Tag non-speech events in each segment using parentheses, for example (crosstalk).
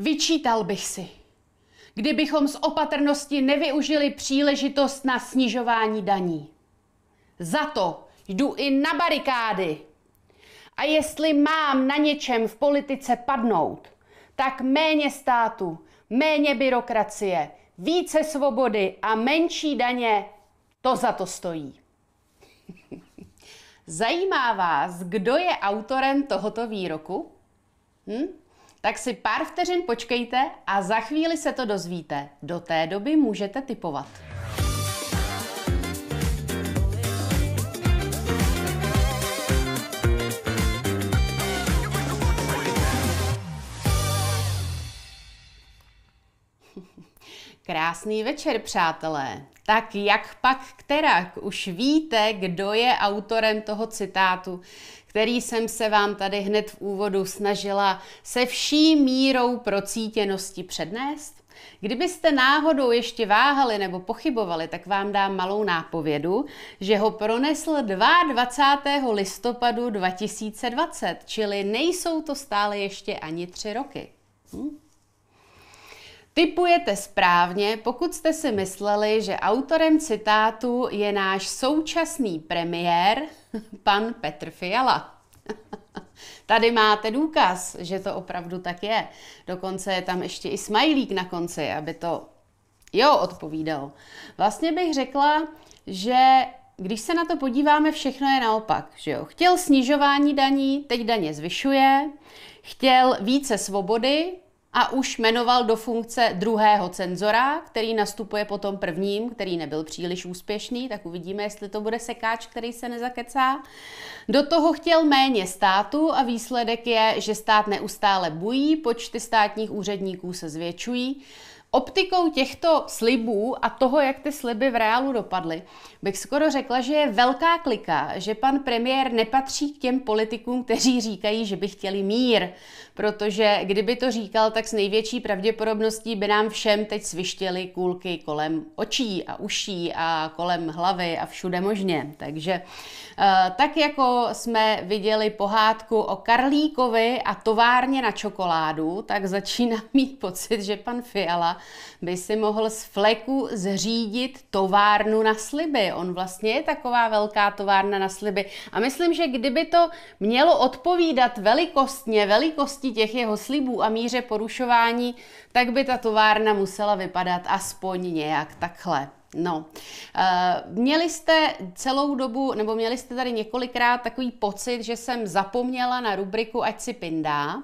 Vyčítal bych si, kdybychom z opatrnosti nevyužili příležitost na snižování daní. Za to jdu i na barikády. A jestli mám na něčem v politice padnout, tak méně státu, méně byrokracie, více svobody a menší daně, to za to stojí. (laughs) Zajímá vás, kdo je autorem tohoto výroku? Hm? Tak si pár vteřin počkejte a za chvíli se to dozvíte. Do té doby můžete typovat. (laughs) Krásný večer, přátelé. Tak jak pak kterak? Už víte, kdo je autorem toho citátu který jsem se vám tady hned v úvodu snažila se vší mírou procítěnosti přednést? Kdybyste náhodou ještě váhali nebo pochybovali, tak vám dám malou nápovědu, že ho pronesl 22. listopadu 2020, čili nejsou to stále ještě ani tři roky. Hm? Typujete správně, pokud jste si mysleli, že autorem citátu je náš současný premiér, (laughs) pan Petr Fiala. (laughs) Tady máte důkaz, že to opravdu tak je. Dokonce je tam ještě i smajlík na konci, aby to jo odpovídal. Vlastně bych řekla, že když se na to podíváme, všechno je naopak. Že jo? Chtěl snižování daní, teď daně zvyšuje. Chtěl více svobody, a už jmenoval do funkce druhého cenzora, který nastupuje po tom prvním, který nebyl příliš úspěšný, tak uvidíme, jestli to bude sekáč, který se nezakecá. Do toho chtěl méně státu a výsledek je, že stát neustále bují, počty státních úředníků se zvětšují. Optikou těchto slibů a toho, jak ty sliby v reálu dopadly, bych skoro řekla, že je velká klika, že pan premiér nepatří k těm politikům, kteří říkají, že by chtěli mír, protože kdyby to říkal, tak s největší pravděpodobností by nám všem teď svištěly kůlky kolem očí a uší a kolem hlavy a všude možně. Takže eh, tak jako jsme viděli pohádku o Karlíkovi a továrně na čokoládu, tak začínám (laughs) mít pocit, že pan Fiala by si mohl z fleku zřídit továrnu na sliby. On vlastně je taková velká továrna na sliby. A myslím, že kdyby to mělo odpovídat velikostně, velikosti těch jeho slibů a míře porušování, tak by ta továrna musela vypadat aspoň nějak takhle. No, eh, měli jste celou dobu, nebo měli jste tady několikrát takový pocit, že jsem zapomněla na rubriku Ať si pindá.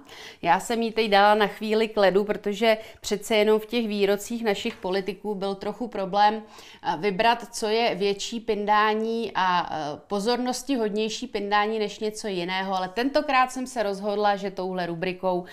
Já jsem ji teď dala na chvíli k ledu, protože přece jenom v těch výrocích našich politiků byl trochu problém eh, vybrat, co je větší pindání a eh, pozornosti hodnější pindání než něco jiného. Ale tentokrát jsem se rozhodla, že touhle rubrikou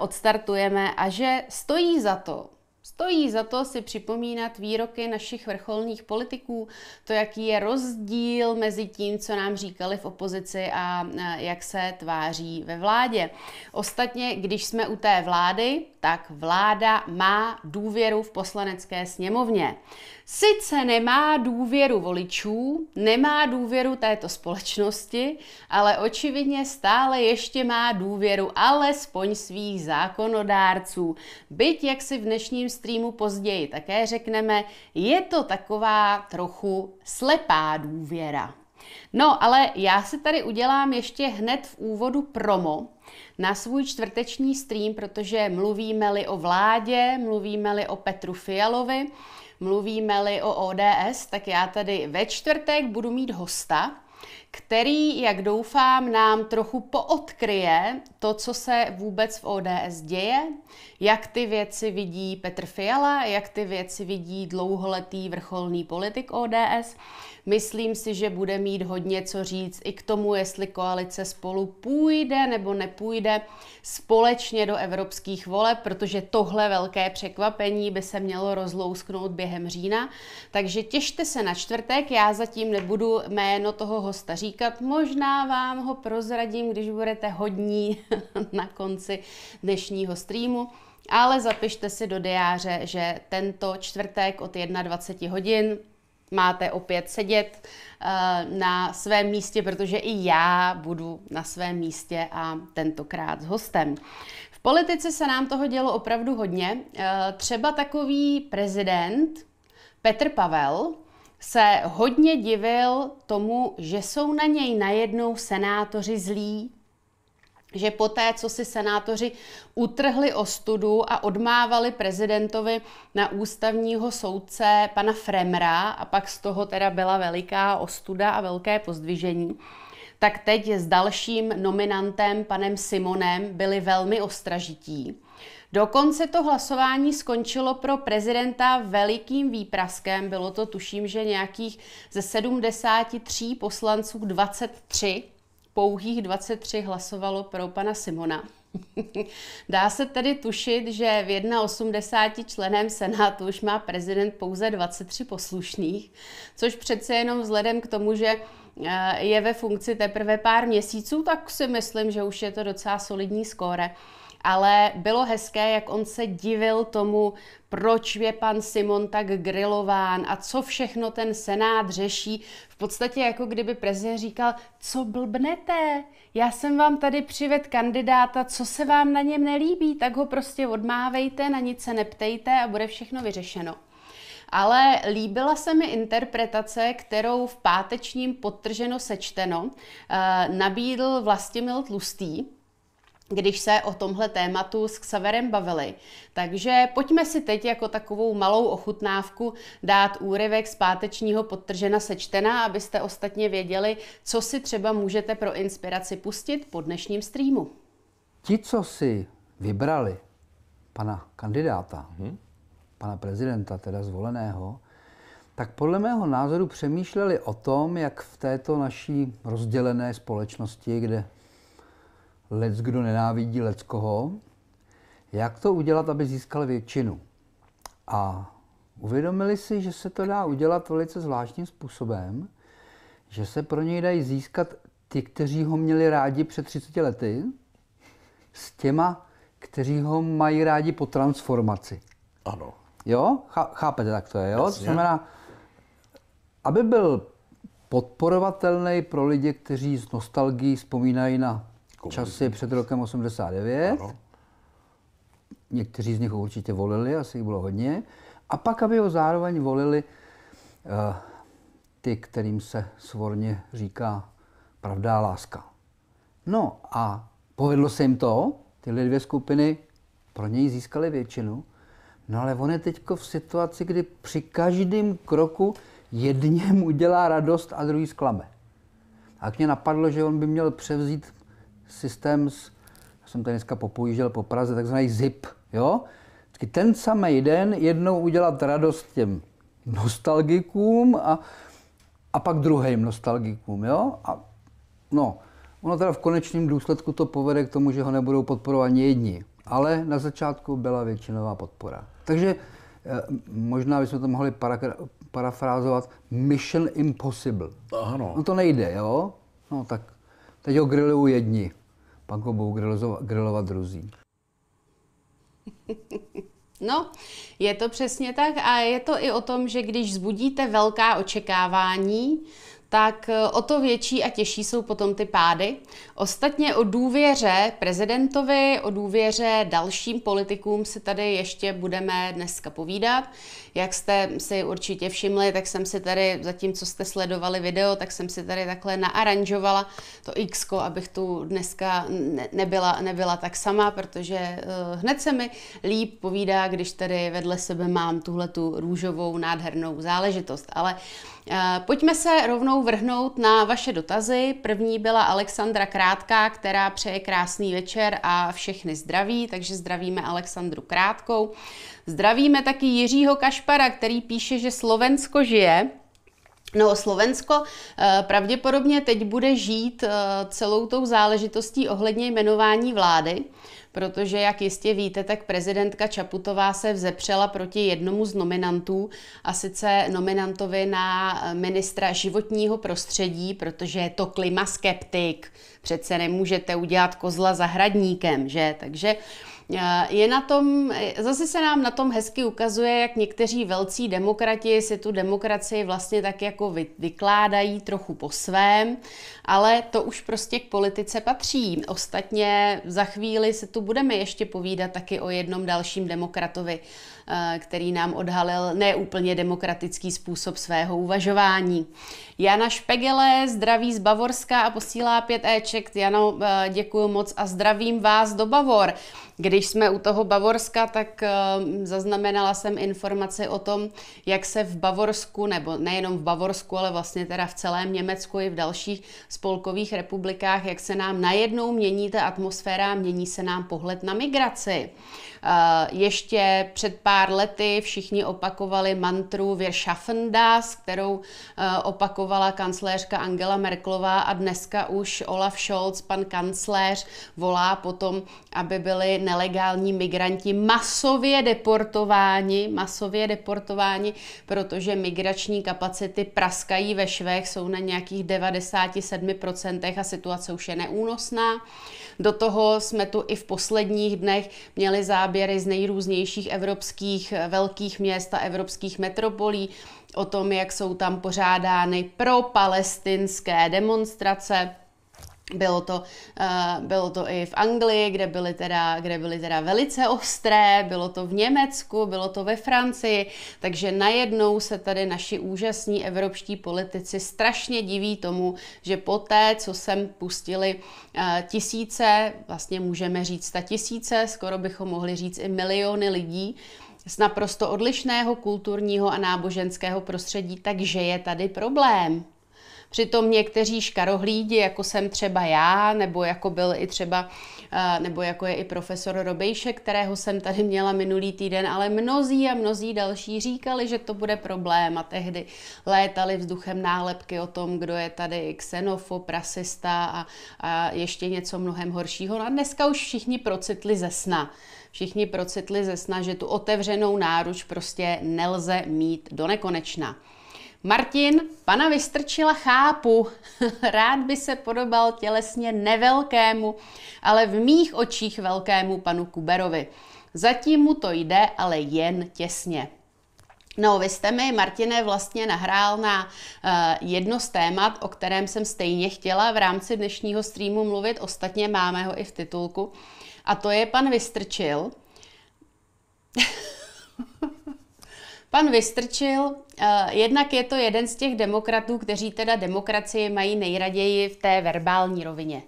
odstartujeme a že stojí za to Stojí za to si připomínat výroky našich vrcholných politiků, to, jaký je rozdíl mezi tím, co nám říkali v opozici a jak se tváří ve vládě. Ostatně, když jsme u té vlády, tak vláda má důvěru v poslanecké sněmovně. Sice nemá důvěru voličů, nemá důvěru této společnosti, ale očividně stále ještě má důvěru alespoň svých zákonodárců. Byť, jak si v dnešním streamu později také řekneme, je to taková trochu slepá důvěra. No, ale já si tady udělám ještě hned v úvodu promo, na svůj čtvrteční stream, protože mluvíme-li o vládě, mluvíme-li o Petru Fialovi, mluvíme-li o ODS, tak já tady ve čtvrtek budu mít hosta, který, jak doufám, nám trochu poodkryje to, co se vůbec v ODS děje, jak ty věci vidí Petr Fiala, jak ty věci vidí dlouholetý vrcholný politik ODS, Myslím si, že bude mít hodně co říct i k tomu, jestli koalice spolu půjde nebo nepůjde společně do evropských voleb, protože tohle velké překvapení by se mělo rozlousknout během října. Takže těšte se na čtvrtek, já zatím nebudu jméno toho hosta říkat, možná vám ho prozradím, když budete hodní (laughs) na konci dnešního streamu. Ale zapište si do diáře, že tento čtvrtek od 21 hodin máte opět sedět eh, na svém místě, protože i já budu na svém místě a tentokrát s hostem. V politice se nám toho dělo opravdu hodně. Eh, třeba takový prezident Petr Pavel se hodně divil tomu, že jsou na něj najednou senátoři zlí, že poté, co si senátoři utrhli ostudu a odmávali prezidentovi na ústavního soudce pana Fremra a pak z toho teda byla veliká ostuda a velké pozdvižení, tak teď s dalším nominantem, panem Simonem, byli velmi ostražití. Dokonce to hlasování skončilo pro prezidenta velikým výpraskem. Bylo to tuším, že nějakých ze 73 poslanců 23 pouhých 23 hlasovalo pro pana Simona. (laughs) Dá se tedy tušit, že v 1,80 členem Senátu už má prezident pouze 23 poslušných, což přece jenom vzhledem k tomu, že eh, je ve funkci teprve pár měsíců, tak si myslím, že už je to docela solidní skóre ale bylo hezké, jak on se divil tomu, proč je pan Simon tak grilován a co všechno ten senát řeší. V podstatě jako kdyby prezident říkal, co blbnete, já jsem vám tady přived kandidáta, co se vám na něm nelíbí, tak ho prostě odmávejte, na nic se neptejte a bude všechno vyřešeno ale líbila se mi interpretace, kterou v pátečním podtrženo sečteno eh, nabídl Vlastimil Tlustý, když se o tomhle tématu s Xaverem bavili. Takže pojďme si teď jako takovou malou ochutnávku dát úryvek z pátečního podtržena sečtená, abyste ostatně věděli, co si třeba můžete pro inspiraci pustit po dnešním streamu. Ti, co si vybrali pana kandidáta, hmm. pana prezidenta, teda zvoleného, tak podle mého názoru přemýšleli o tom, jak v této naší rozdělené společnosti, kde lec kdo nenávidí lec koho, jak to udělat, aby získal většinu. A uvědomili si, že se to dá udělat velice zvláštním způsobem, že se pro něj dají získat ty, kteří ho měli rádi před 30 lety, s těma, kteří ho mají rádi po transformaci. Ano. Jo? Chápete, tak to je, jo? To znamená, aby byl podporovatelný pro lidi, kteří z nostalgií vzpomínají na Časy před prostě. rokem 89. Ano. Někteří z nich ho určitě volili, asi jich bylo hodně. A pak, aby ho zároveň volili uh, ty, kterým se svorně říká pravdá láska. No a povedlo se jim to, tyhle dvě skupiny pro něj získaly většinu, no ale on je teď v situaci, kdy při každém kroku jedněm udělá radost a druhý zklame. A mě napadlo, že on by měl převzít Systems, já jsem tady dneska popojížděl po Praze, takzvaný ZIP, jo? Vždycky ten samý den jednou udělat radost těm nostalgikům a, a pak druhým nostalgikům, jo? A, no, ono teda v konečném důsledku to povede k tomu, že ho nebudou podporovat ani jedni. Ale na začátku byla většinová podpora. Takže eh, možná bychom to mohli para, parafrázovat mission impossible. Ano. No to nejde, jo? No tak Teď ho grilují jedni, pak ho budou grilovat druzí. (laughs) No, je to přesně tak a je to i o tom, že když zbudíte velká očekávání, tak eh, o to větší a těžší jsou potom ty pády. Ostatně o důvěře prezidentovi, o důvěře dalším politikům si tady ještě budeme dneska povídat. Jak jste si určitě všimli, tak jsem si tady, zatímco jste sledovali video, tak jsem si tady takhle naaranžovala to x abych tu dneska nebyla, nebyla tak sama, protože eh, hned se mi líp povídá, když tady vedle sebe mám tuhle tu růžovou nádhernou záležitost. Ale Eh, pojďme se rovnou vrhnout na vaše dotazy. První byla Alexandra Krátká, která přeje krásný večer a všechny zdraví, takže zdravíme Alexandru Krátkou. Zdravíme taky Jiřího Kašpara, který píše, že Slovensko žije. No, Slovensko eh, pravděpodobně teď bude žít eh, celou tou záležitostí ohledně jmenování vlády, protože, jak jistě víte, tak prezidentka Čaputová se vzepřela proti jednomu z nominantů, a sice nominantovi na ministra životního prostředí, protože je to klimaskeptik. Přece nemůžete udělat kozla zahradníkem, že? Takže Eh, je na tom, eh, zase se nám na tom hezky ukazuje, jak někteří velcí demokrati si tu demokracii vlastně tak jako vykládají trochu po svém, ale to už prostě k politice patří. Ostatně za chvíli se tu budeme ještě povídat taky o jednom dalším demokratovi. Eh, který nám odhalil neúplně demokratický způsob svého uvažování. Jana Špegele zdraví z Bavorska a posílá pět éček. Jano, eh, děkuji moc a zdravím vás do Bavor. Když jsme u toho Bavorska, tak eh, zaznamenala jsem informace o tom, jak se v Bavorsku, nebo nejenom v Bavorsku, ale vlastně teda v celém Německu i v dalších spolkových republikách, jak se nám najednou mění ta atmosféra, mění se nám pohled na migraci. Eh, ještě před pár lety všichni opakovali mantru Wir schaffen das, kterou eh, opakovala kancléřka Angela Merklová a dneska už Olaf Scholz, pan kancléř, volá potom, aby byli nelegální migranti masově deportováni, masově deportováni, protože migrační kapacity praskají ve švech, jsou na nějakých 97% a situace už je neúnosná. Do toho jsme tu i v posledních dnech měli záběry z nejrůznějších evropských eh, velkých měst a evropských metropolí o tom, jak jsou tam pořádány pro palestinské demonstrace bylo to, uh, bylo to i v Anglii, kde byly, teda, kde byly teda velice ostré, bylo to v Německu, bylo to ve Francii, takže najednou se tady naši úžasní evropští politici strašně diví tomu, že poté, co sem pustili uh, tisíce, vlastně můžeme říct ta tisíce, skoro bychom mohli říct i miliony lidí, z naprosto odlišného kulturního a náboženského prostředí, takže je tady problém. Přitom někteří škarohlídi, jako jsem třeba já, nebo jako byl i třeba, eh, nebo jako je i profesor Robejšek, kterého jsem tady měla minulý týden, ale mnozí a mnozí další říkali, že to bude problém a tehdy létali vzduchem nálepky o tom, kdo je tady xenofob, rasista a, a ještě něco mnohem horšího. No a dneska už všichni procitli ze sna všichni procitli ze sna, že tu otevřenou náruč prostě nelze mít do nekonečna. Martin, pana Vystrčila chápu. (laughs) Rád by se podobal tělesně nevelkému, ale v mých očích velkému panu Kuberovi. Zatím mu to jde, ale jen těsně. No, vy jste mi, Martine, vlastně nahrál na uh, jedno z témat, o kterém jsem stejně chtěla v rámci dnešního streamu mluvit, ostatně máme ho i v titulku, a to je pan Vystrčil. (laughs) Pan Vystrčil, eh, jednak je to jeden z těch demokratů, kteří teda demokracii mají nejraději v té verbální rovině.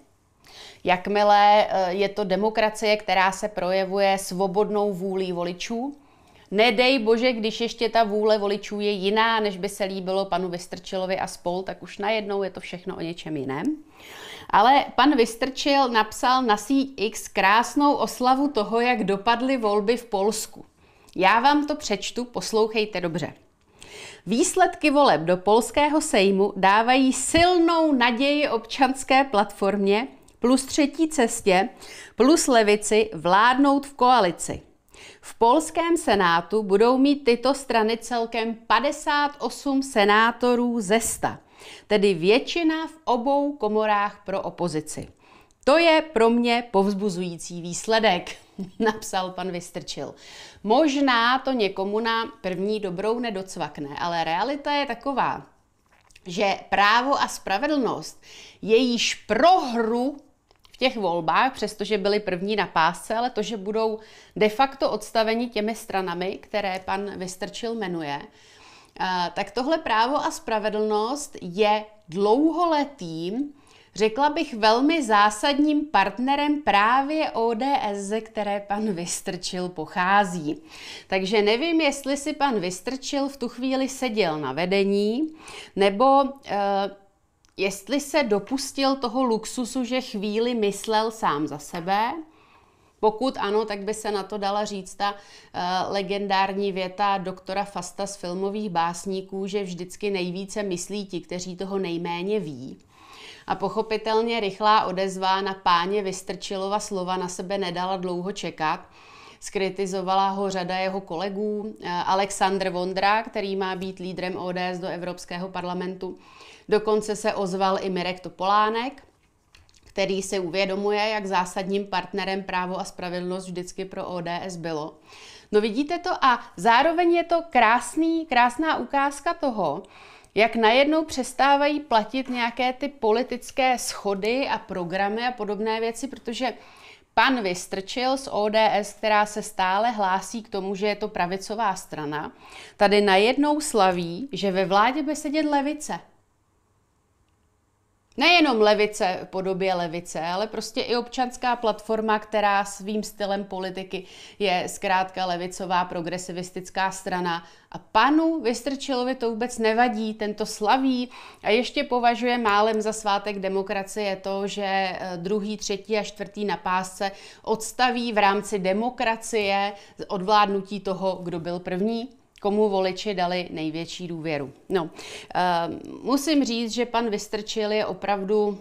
Jakmile eh, je to demokracie, která se projevuje svobodnou vůlí voličů, Nedej bože, když ještě ta vůle voličů je jiná, než by se líbilo panu Vystrčilovi a spol, tak už najednou je to všechno o něčem jiném. Ale pan Vystrčil napsal na síť X krásnou oslavu toho, jak dopadly volby v Polsku. Já vám to přečtu, poslouchejte dobře. Výsledky voleb do polského sejmu dávají silnou naději občanské platformě plus třetí cestě plus levici vládnout v koalici. V polském senátu budou mít tyto strany celkem 58 senátorů ze 100, tedy většina v obou komorách pro opozici. To je pro mě povzbuzující výsledek, (laughs) napsal pan Vystrčil. Možná to někomu na první dobrou nedocvakne, ale realita je taková, že právo a spravedlnost, jejíž prohru v těch volbách, přestože byli první na pásce, ale to, že budou de facto odstaveni těmi stranami, které pan Vystrčil jmenuje, eh, tak tohle právo a spravedlnost je dlouholetým řekla bych, velmi zásadním partnerem právě ODS, ze které pan Vystrčil pochází. Takže nevím, jestli si pan Vystrčil v tu chvíli seděl na vedení, nebo e, jestli se dopustil toho luxusu, že chvíli myslel sám za sebe, pokud ano, tak by se na to dala říct ta uh, legendární věta doktora Fasta z filmových básníků, že vždycky nejvíce myslí ti, kteří toho nejméně ví a pochopitelně rychlá odezva na páně Vystrčilova slova na sebe nedala dlouho čekat. Skritizovala ho řada jeho kolegů, Aleksandr Vondra, který má být lídrem ODS do Evropského parlamentu. Dokonce se ozval i Mirek Topolánek, který si uvědomuje, jak zásadním partnerem právo a spravedlnost vždycky pro ODS bylo. No vidíte to a zároveň je to krásný, krásná ukázka toho, jak najednou přestávají platit nějaké ty politické schody a programy a podobné věci, protože pan Vystrčil z ODS, která se stále hlásí k tomu, že je to pravicová strana, tady najednou slaví, že ve vládě bude sedět levice nejenom levice v podobě levice, ale prostě i občanská platforma, která svým stylem politiky je zkrátka levicová progresivistická strana. A panu Vystrčilovi to vůbec nevadí, tento slaví a ještě považuje málem za svátek demokracie to, že eh, druhý, třetí a čtvrtý na pásce odstaví v rámci demokracie odvládnutí toho, kdo byl první komu voliči dali největší důvěru. No, eh, musím říct, že pan Vystrčil je opravdu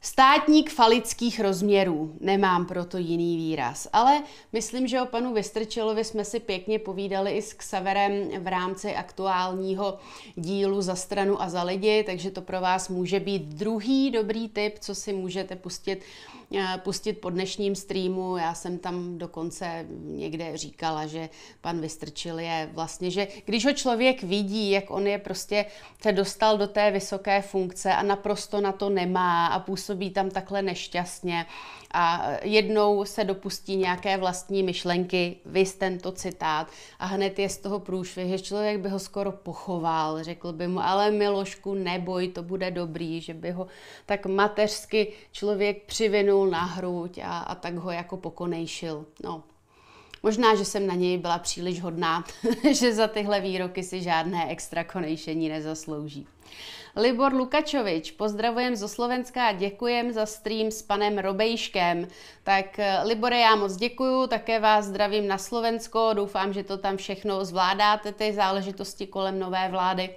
Státník falických rozměrů, nemám proto jiný výraz, ale myslím, že o panu Vystrčilovi jsme si pěkně povídali i s Xaverem v rámci aktuálního dílu za stranu a za lidi, takže to pro vás může být druhý dobrý tip, co si můžete pustit Eh, pustit po dnešním streamu. Já jsem tam dokonce někde říkala, že pan Vystrčil je vlastně, že když ho člověk vidí, jak on je prostě se dostal do té vysoké funkce a naprosto na to nemá a působí tam takhle nešťastně, a jednou se dopustí nějaké vlastní myšlenky, vys tento citát a hned je z toho průšvih, že člověk by ho skoro pochoval, řekl by mu, ale Milošku, neboj, to bude dobrý, že by ho tak mateřsky člověk přivinul na hruď a, a tak ho jako pokonejšil. No, Možná, že jsem na něj byla příliš hodná, (laughs) že za tyhle výroky si žádné extra konejšení nezaslouží. Libor Lukačovič, pozdravujem zo Slovenska a děkujem za stream s panem Robejškem. Tak eh, Libore, já moc děkuju, také vás zdravím na Slovensko, doufám, že to tam všechno zvládáte, ty záležitosti kolem nové vlády.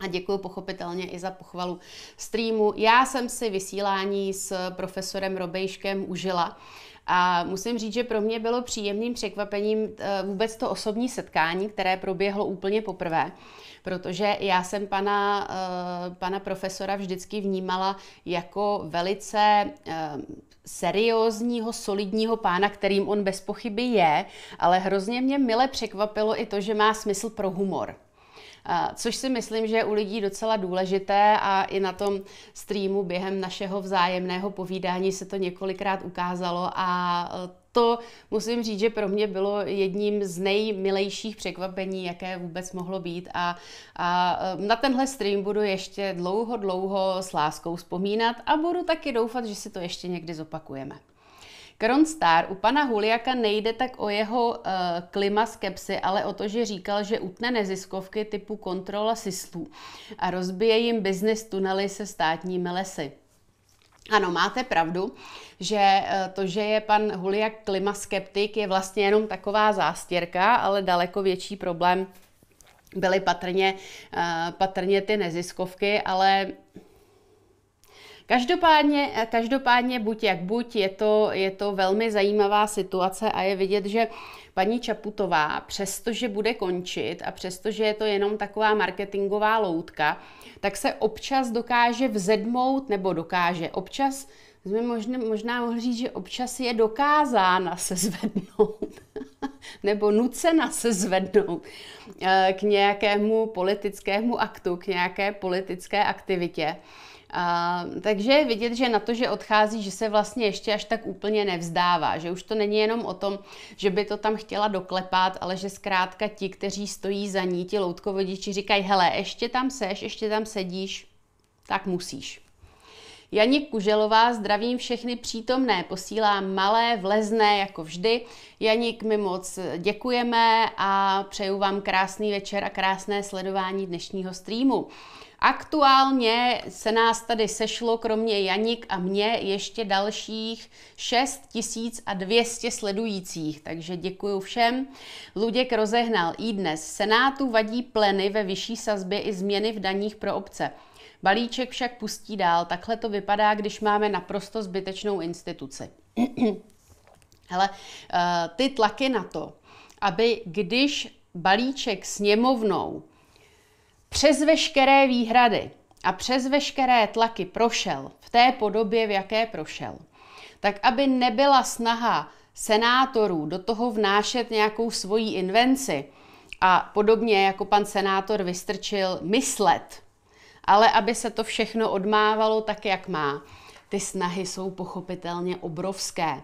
A děkuji pochopitelně i za pochvalu streamu. Já jsem si vysílání s profesorem Robejškem užila. A musím říct, že pro mě bylo příjemným překvapením eh, vůbec to osobní setkání, které proběhlo úplně poprvé, protože já jsem pana, eh, pana profesora vždycky vnímala jako velice eh, seriózního, solidního pána, kterým on bez pochyby je, ale hrozně mě mile překvapilo i to, že má smysl pro humor což si myslím, že je u lidí docela důležité a i na tom streamu během našeho vzájemného povídání se to několikrát ukázalo a e, to musím říct, že pro mě bylo jedním z nejmilejších překvapení, jaké vůbec mohlo být. A, a e, na tenhle stream budu ještě dlouho, dlouho s láskou vzpomínat a budu taky doufat, že si to ještě někdy zopakujeme. Kronstar u pana Huliaka nejde tak o jeho uh, klima skepsy, ale o to, že říkal, že utne neziskovky typu kontrola syslů a rozbije jim biznis tunely se státními lesy. Ano, máte pravdu, že eh, to, že je pan Huliak klimaskeptik, je vlastně jenom taková zástěrka, ale daleko větší problém byly patrně, eh, patrně ty neziskovky, ale Každopádně, eh, každopádně buď jak buď, je to, je to velmi zajímavá situace a je vidět, že paní Čaputová, přestože bude končit a přestože je to jenom taková marketingová loutka, tak se občas dokáže vzedmout, nebo dokáže občas, jsme možná, možná mohli říct, že občas je dokázána se zvednout, (laughs) nebo nucena se zvednout eh, k nějakému politickému aktu, k nějaké politické aktivitě. A, takže je vidět, že na to, že odchází, že se vlastně ještě až tak úplně nevzdává, že už to není jenom o tom, že by to tam chtěla doklepat, ale že zkrátka ti, kteří stojí za ní, ti loutkovodiči říkají, hele, ještě tam seš, ještě tam sedíš, tak musíš. Janí Kuželová, zdravím všechny přítomné, posílá malé, vlezné jako vždy. Janík my moc děkujeme a přeju vám krásný večer a krásné sledování dnešního streamu. Aktuálně se nás tady sešlo, kromě Janik a mě, ještě dalších 6200 sledujících, takže děkuji všem. Luděk rozehnal i dnes. Senátu vadí pleny ve vyšší sazbě i změny v daních pro obce. Balíček však pustí dál. Takhle to vypadá, když máme naprosto zbytečnou instituci. (clears throat) Hele, eh, ty tlaky na to, aby když balíček sněmovnou přes veškeré výhrady a přes veškeré tlaky prošel v té podobě, v jaké prošel. Tak aby nebyla snaha senátorů do toho vnášet nějakou svoji invenci a podobně jako pan senátor vystrčil myslet, ale aby se to všechno odmávalo tak, jak má. Ty snahy jsou pochopitelně obrovské.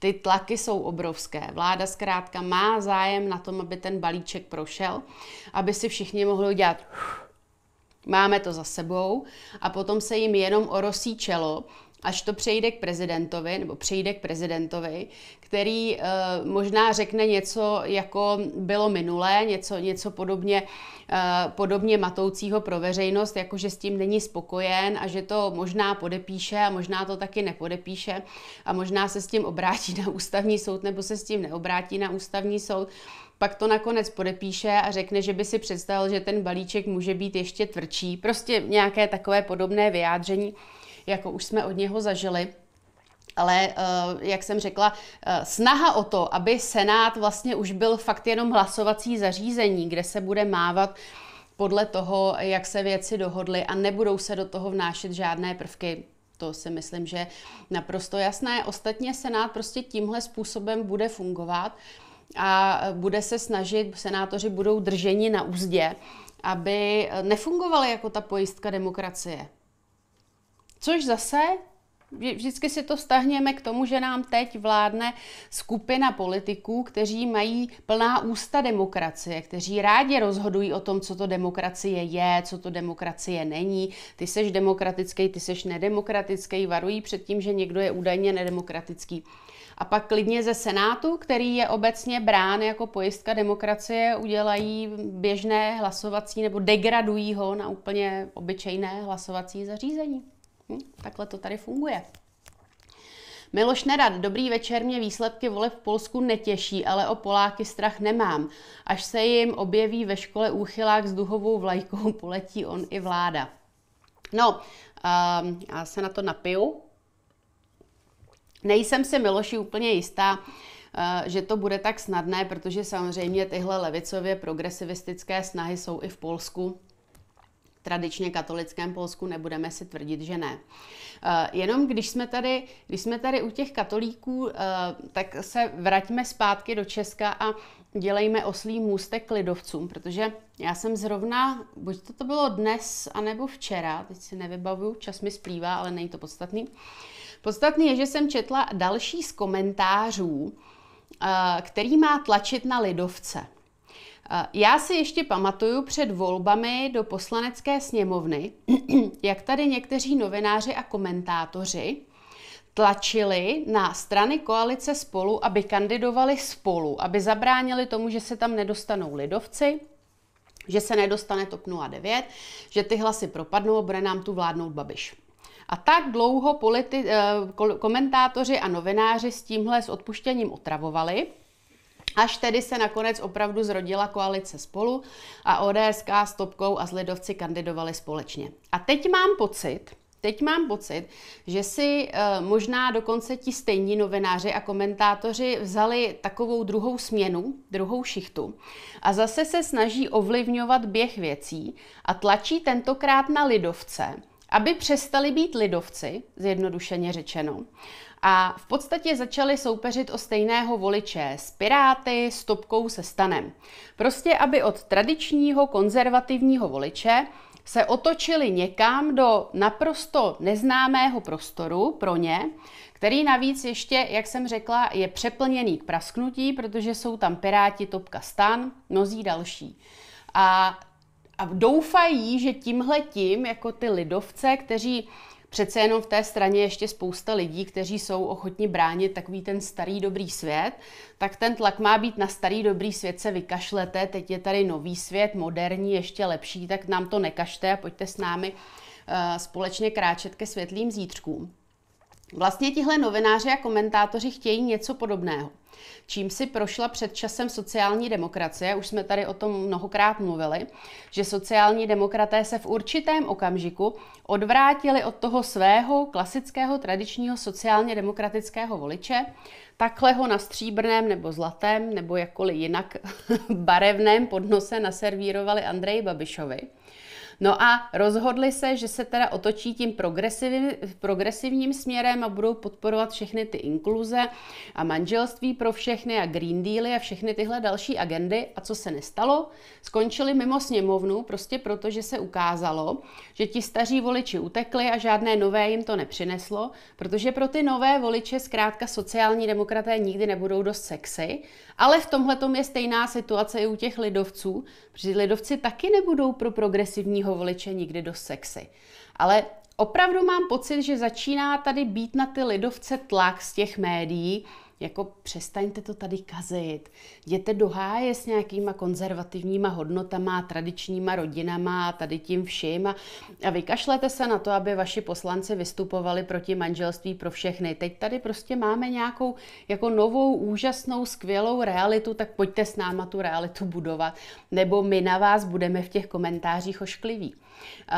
Ty tlaky jsou obrovské. Vláda zkrátka má zájem na tom, aby ten balíček prošel, aby si všichni mohli dělat hm, máme to za sebou a potom se jim jenom orosí čelo až to přejde k prezidentovi, nebo přejde k prezidentovi, který e, možná řekne něco, jako bylo minulé, něco, něco podobně, e, podobně matoucího pro veřejnost, jako že s tím není spokojen a že to možná podepíše a možná to taky nepodepíše a možná se s tím obrátí (laughs) na ústavní soud nebo se s tím neobrátí na ústavní soud pak to nakonec podepíše a řekne, že by si představil, že ten balíček může být ještě tvrdší. Prostě nějaké takové podobné vyjádření jako už jsme od něho zažili. Ale, eh, jak jsem řekla, eh, snaha o to, aby Senát vlastně už byl fakt jenom hlasovací zařízení, kde se bude mávat podle toho, jak se věci dohodly a nebudou se do toho vnášet žádné prvky to si myslím, že naprosto jasné. Ostatně Senát prostě tímhle způsobem bude fungovat a bude se snažit, senátoři budou drženi na úzdě, aby nefungovaly jako ta pojistka demokracie. Což zase Vždycky si to stahněme k tomu, že nám teď vládne skupina politiků, kteří mají plná ústa demokracie, kteří rádi rozhodují o tom, co to demokracie je, co to demokracie není. Ty seš demokratický, ty seš nedemokratický, varují před tím, že někdo je údajně nedemokratický. A pak klidně ze Senátu, který je obecně brán jako pojistka demokracie, udělají běžné hlasovací nebo degradují ho na úplně obyčejné hlasovací zařízení. Hm? Takhle to tady funguje. Miloš Nerad, dobrý večer, mě výsledky voleb v Polsku netěší, ale o Poláky strach nemám. Až se jim objeví ve škole úchylák s duhovou vlajkou, (laughs) poletí on i vláda. No, um, já se na to napiju. Nejsem si, Miloši, úplně jistá, eh, že to bude tak snadné, protože samozřejmě tyhle levicově progresivistické snahy jsou i v Polsku tradičně katolickém Polsku, nebudeme si tvrdit, že ne. Eh, jenom když jsme tady, když jsme tady u těch katolíků, eh, tak se vraťme zpátky do Česka a dělejme oslý můstek k lidovcům, protože já jsem zrovna, buď to, to bylo dnes, anebo včera, teď si nevybavuju, čas mi splývá, ale není to podstatný. Podstatný je, že jsem četla další z komentářů, eh, který má tlačit na lidovce. Já si ještě pamatuju před volbami do poslanecké sněmovny, (clears throat) jak tady někteří novináři a komentátoři tlačili na strany koalice spolu, aby kandidovali spolu, aby zabránili tomu, že se tam nedostanou lidovci, že se nedostane TOP 09, že ty hlasy propadnou a bude nám tu vládnout Babiš. A tak dlouho politi- eh, komentátoři a novináři s tímhle s odpuštěním otravovali, Až tedy se nakonec opravdu zrodila koalice spolu a ODS s Topkou a s Lidovci kandidovali společně. A teď mám pocit, Teď mám pocit, že si e, možná dokonce ti stejní novináři a komentátoři vzali takovou druhou směnu, druhou šichtu a zase se snaží ovlivňovat běh věcí a tlačí tentokrát na lidovce, aby přestali být lidovci, zjednodušeně řečeno, a v podstatě začali soupeřit o stejného voliče s Piráty, s Topkou, se Stanem. Prostě, aby od tradičního konzervativního voliče se otočili někam do naprosto neznámého prostoru pro ně, který navíc ještě, jak jsem řekla, je přeplněný k prasknutí, protože jsou tam Piráti, Topka, Stan, mnozí další. A a doufají, že tímhle tím, jako ty lidovce, kteří přece jenom v té straně ještě spousta lidí, kteří jsou ochotni bránit takový ten starý dobrý svět, tak ten tlak má být na starý dobrý svět se vykašlete, teď je tady nový svět, moderní, ještě lepší, tak nám to nekažte a pojďte s námi eh, společně kráčet ke světlým zítřkům. Vlastně tihle novináři a komentátoři chtějí něco podobného. Čím si prošla před časem sociální demokracie, už jsme tady o tom mnohokrát mluvili, že sociální demokraté se v určitém okamžiku odvrátili od toho svého klasického tradičního sociálně demokratického voliče, takhle ho na stříbrném nebo zlatém nebo jakkoliv jinak (laughs) barevném podnose naservírovali Andreji Babišovi. No a rozhodli se, že se teda otočí tím progresivním, progresivním směrem a budou podporovat všechny ty inkluze a manželství pro všechny a Green Dealy a všechny tyhle další agendy. A co se nestalo? Skončili mimo sněmovnu, prostě proto, že se ukázalo, že ti staří voliči utekli a žádné nové jim to nepřineslo, protože pro ty nové voliče zkrátka sociální demokraté nikdy nebudou dost sexy, ale v tomhle je stejná situace i u těch lidovců, protože lidovci taky nebudou pro progresivního svého voliče nikdy do sexy. Ale opravdu mám pocit, že začíná tady být na ty lidovce tlak z těch médií, jako přestaňte to tady kazit, jděte do háje s nějakýma konzervativníma hodnotama, tradičníma rodinama, tady tím vším a, a vykašlete se na to, aby vaši poslanci vystupovali proti manželství pro všechny. Teď tady prostě máme nějakou jako novou, úžasnou, skvělou realitu, tak pojďte s náma tu realitu budovat, nebo my na vás budeme v těch komentářích oškliví. Eh,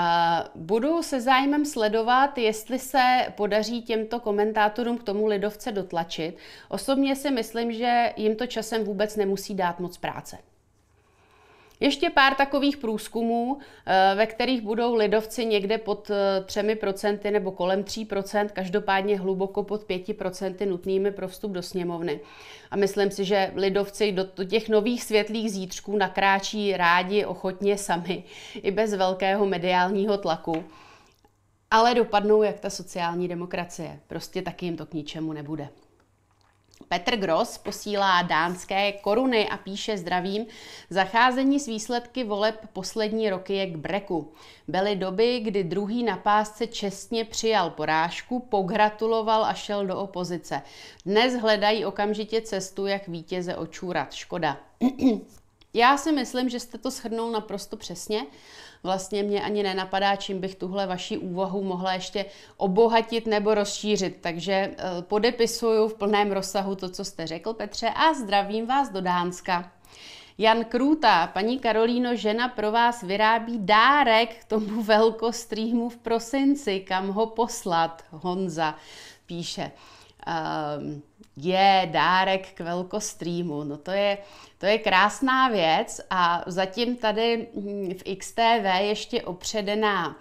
budu se zájmem sledovat, jestli se podaří těmto komentátorům k tomu lidovce dotlačit. Osobně si myslím, že jim to časem vůbec nemusí dát moc práce. Ještě pár takových průzkumů, eh, ve kterých budou lidovci někde pod 3% eh, nebo kolem 3%, každopádně hluboko pod 5% nutnými pro vstup do sněmovny. A myslím si, že lidovci do těch nových světlých zítřků nakráčí rádi, ochotně sami, i bez velkého mediálního tlaku. Ale dopadnou jak ta sociální demokracie. Prostě taky jim to k ničemu nebude. Petr Gross posílá dánské koruny a píše zdravím, zacházení s výsledky voleb poslední roky je k breku. Byly doby, kdy druhý na pásce čestně přijal porážku, pogratuloval a šel do opozice. Dnes hledají okamžitě cestu, jak vítěze očůrat. Škoda. (clears throat) Já si myslím, že jste to shrnul naprosto přesně vlastně mě ani nenapadá, čím bych tuhle vaši úvahu mohla ještě obohatit nebo rozšířit. Takže eh, podepisuju v plném rozsahu to, co jste řekl, Petře, a zdravím vás do Dánska. Jan Krůta, paní Karolíno, žena pro vás vyrábí dárek k tomu velkostrýmu v prosinci, kam ho poslat, Honza píše. Um, je dárek k velkostreamu. No to je, to je krásná věc a zatím tady hm, v XTV ještě opředená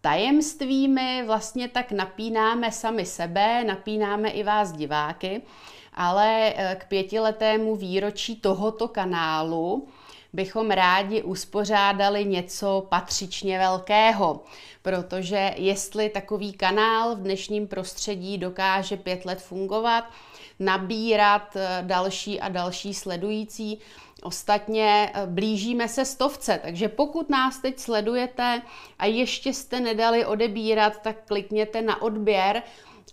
tajemstvími, vlastně tak napínáme sami sebe, napínáme i vás diváky, ale eh, k pětiletému výročí tohoto kanálu bychom rádi uspořádali něco patřičně velkého, protože jestli takový kanál v dnešním prostředí dokáže pět let fungovat, nabírat eh, další a další sledující. Ostatně eh, blížíme se stovce, takže pokud nás teď sledujete a ještě jste nedali odebírat, tak klikněte na odběr,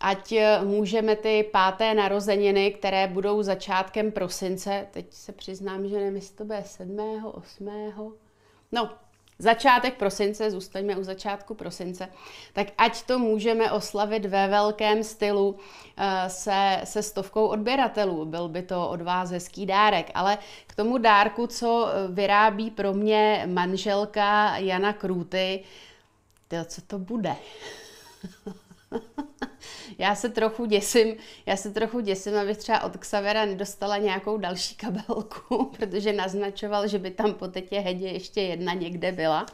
ať eh, můžeme ty páté narozeniny, které budou začátkem prosince, teď se přiznám, že nevím, jestli to bude 7. 8. No, začátek prosince, zůstaňme u začátku prosince, tak ať to můžeme oslavit ve velkém stylu eh, se, se stovkou odběratelů. Byl by to od vás hezký dárek, ale k tomu dárku, co eh, vyrábí pro mě manželka Jana Krůty, to, co to bude? (laughs) já se trochu děsím, já se trochu děsím, abych třeba od Xavera nedostala nějakou další kabelku, (laughs) protože naznačoval, že by tam po tetě Hedě ještě jedna někde byla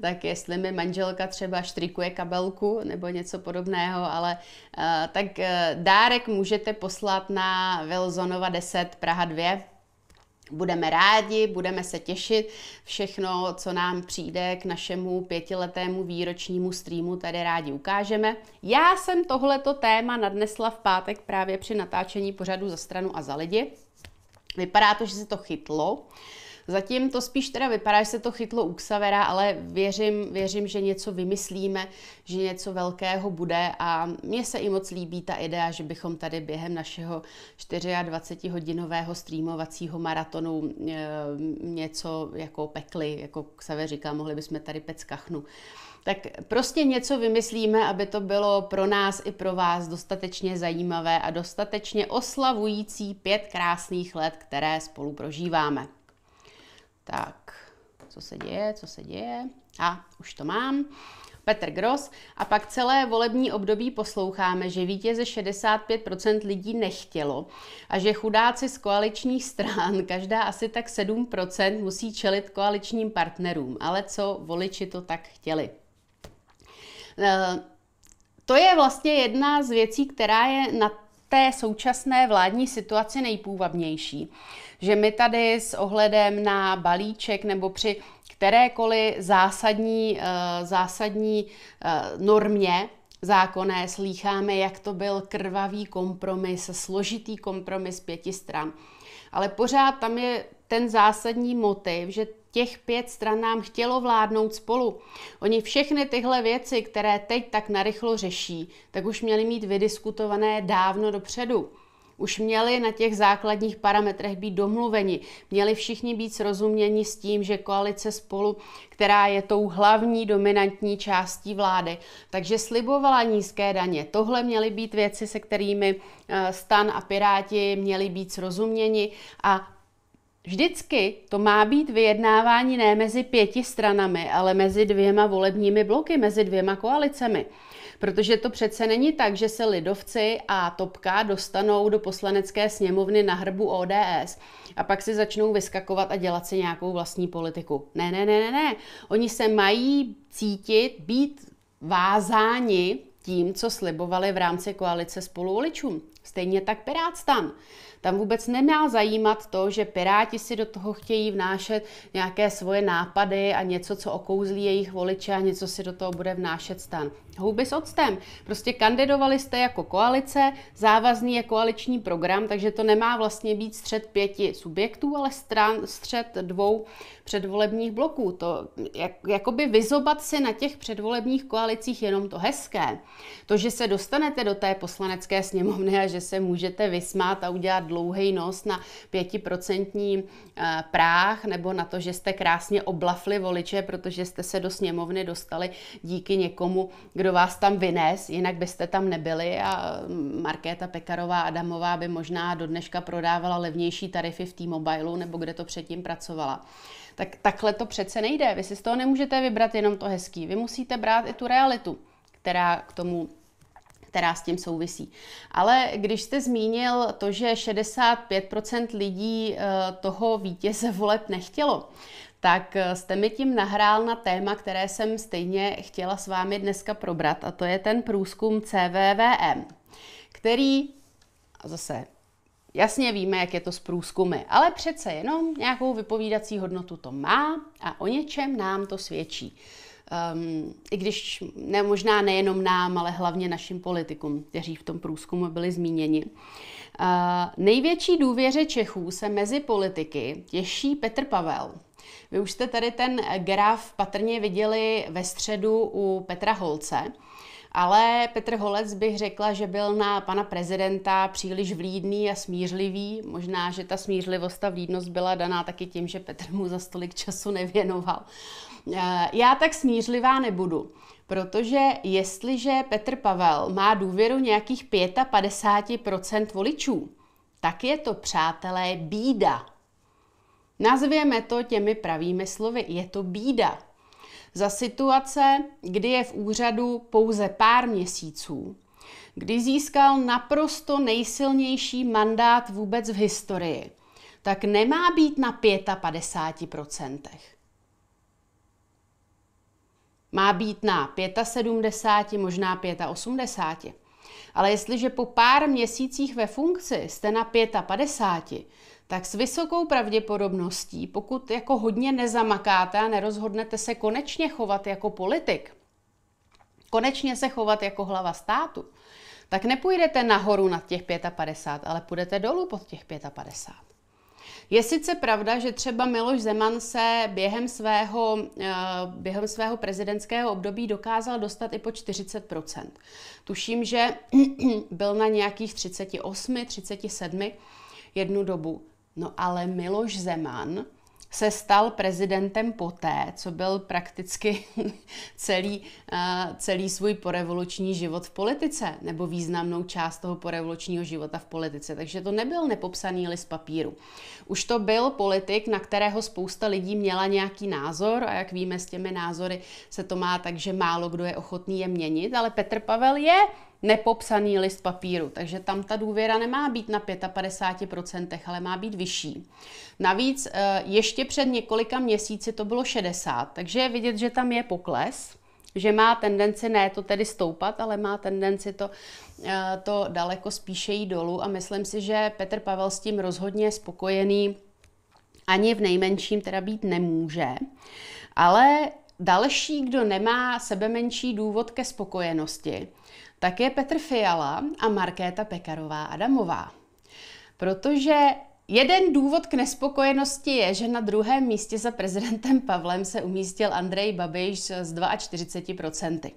tak jestli mi manželka třeba štrikuje kabelku nebo něco podobného, ale eh, tak eh, dárek můžete poslat na Wilsonova 10 Praha 2 Budeme rádi, budeme se těšit. Všechno, co nám přijde k našemu pětiletému výročnímu streamu, tady rádi ukážeme. Já jsem tohleto téma nadnesla v pátek právě při natáčení pořadu za stranu a za lidi. Vypadá to, že se to chytlo. Uh, Zatím to spíš teda vypadá, že se to chytlo u Xavera, ale věřím, věřím, že něco vymyslíme, že něco velkého bude a mně se i moc líbí ta idea, že bychom tady během našeho 24-hodinového streamovacího maratonu eh, něco jako pekli, jako Xaver říká, mohli bychom tady pec kachnu tak prostě něco vymyslíme, aby to bylo pro nás i pro vás dostatečně zajímavé a dostatečně oslavující pět krásných let, které spolu prožíváme. Tak, co se děje, co se děje? A už to mám. Petr Gross. A pak celé volební období posloucháme, že vítěze 65% lidí nechtělo a že chudáci z koaličních stran, každá asi tak 7%, musí čelit koaličním partnerům. Ale co voliči to tak chtěli? Eh, to je vlastně jedna z věcí, která je na té současné vládní situaci nejpůvabnější že my tady s ohledem na balíček nebo při kterékoliv zásadní, eh, zásadní eh, normě zákonné slýcháme, jak to byl krvavý kompromis, složitý kompromis pěti stran. Ale pořád tam je ten zásadní motiv, že těch pět stran nám chtělo vládnout spolu. Oni všechny tyhle věci, které teď tak narychlo řeší, tak už měli mít vydiskutované dávno dopředu. Už měli na těch základních parametrech být domluveni, měli všichni být srozuměni s tím, že koalice spolu, která je tou hlavní dominantní částí vlády, takže slibovala nízké daně. Tohle měly být věci, se kterými eh, Stan a Piráti měli být srozuměni a Vždycky to má být vyjednávání ne mezi pěti stranami, ale mezi dvěma volebními bloky, mezi dvěma koalicemi. Protože to přece není tak, že se lidovci a topka dostanou do poslanecké sněmovny na hrbu ODS a pak si začnou vyskakovat a dělat si nějakou vlastní politiku. Ne, ne, ne, ne, ne. Oni se mají cítit, být vázáni tím, co slibovali v rámci koalice spoluvoličům. Stejně tak Pirátstan. Tam vůbec nemá zajímat to, že Piráti si do toho chtějí vnášet nějaké svoje nápady a něco, co okouzlí jejich voliče a něco si do toho bude vnášet stan. Houby s octem. Prostě kandidovali jste jako koalice, závazný je koaliční program, takže to nemá vlastně být střed pěti subjektů, ale stran, střed dvou předvolebních bloků. To jak, jakoby vyzobat si na těch předvolebních koalicích jenom to hezké. To, že se dostanete do té poslanecké sněmovny a že se můžete vysmát a udělat dlouhý nos na 5% eh, práh nebo na to, že jste krásně oblafli voliče, protože jste se do sněmovny dostali díky někomu, kdo vás tam vynes, jinak byste tam nebyli a mm, Markéta Pekarová Adamová by možná do dneška prodávala levnější tarify v t mobilu nebo kde to předtím pracovala. Tak takhle to přece nejde. Vy si z toho nemůžete vybrat jenom to hezký. Vy musíte brát i tu realitu, která k tomu která s tím souvisí. Ale když jste zmínil to, že 65% lidí eh, toho vítěze voleb nechtělo, tak eh, jste mi tím nahrál na téma, které jsem stejně chtěla s vámi dneska probrat, a to je ten průzkum CVVM, který, a zase Jasně víme, jak je to s průzkumy, ale přece jenom nějakou vypovídací hodnotu to má a o něčem nám to svědčí um, i když ne, možná nejenom nám, ale hlavně našim politikům, kteří v tom průzkumu byli zmíněni. Uh, největší důvěře Čechů se mezi politiky těší Petr Pavel. Vy už jste tady ten graf patrně viděli ve středu u Petra Holce. Ale Petr Holec bych řekla, že byl na pana prezidenta příliš vlídný a smířlivý. Možná, že ta smířlivost a vlídnost byla daná taky tím, že Petr mu za stolik času nevěnoval. Eh, já tak smířlivá nebudu. Protože jestliže Petr Pavel má důvěru nějakých 55% voličů, tak je to, přátelé, bída. Nazvěme to těmi pravými slovy, je to bída za situace, kdy je v úřadu pouze pár měsíců, kdy získal naprosto nejsilnější mandát vůbec v historii, tak nemá být na 55%. Má být na 75, možná 85. Ale jestliže po pár měsících ve funkci jste na 55, tak s vysokou pravděpodobností, pokud jako hodně nezamakáte a nerozhodnete se konečně chovat jako politik, konečně se chovat jako hlava státu, tak nepůjdete nahoru nad těch 55, ale půjdete dolů pod těch 55. Je sice pravda, že třeba Miloš Zeman se během svého, eh, během svého prezidentského období dokázal dostat i po 40 Tuším, že (clears throat) byl na nějakých 38, 37 jednu dobu. No ale Miloš Zeman se stal prezidentem poté, co byl prakticky (laughs) celý, eh, celý svůj porevoluční život v politice, nebo významnou část toho porevolučního života v politice. Takže to nebyl nepopsaný list papíru. Už to byl politik, na kterého spousta lidí měla nějaký názor a jak víme, s těmi názory se to má tak, že málo kdo je ochotný je měnit, ale Petr Pavel je nepopsaný list papíru. Takže tam ta důvěra nemá být na 55%, ale má být vyšší. Navíc eh, ještě před několika měsíci to bylo 60, takže je vidět, že tam je pokles že má tendenci ne to tedy stoupat, ale má tendenci to, eh, to daleko spíše jít dolů a myslím si, že Petr Pavel s tím rozhodně spokojený ani v nejmenším teda být nemůže. Ale další, kdo nemá sebe menší důvod ke spokojenosti, také Petr Fiala a Markéta Pekarová Adamová. Protože Jeden důvod k nespokojenosti je, že na druhém místě za prezidentem Pavlem se umístil Andrej Babiš s 42%.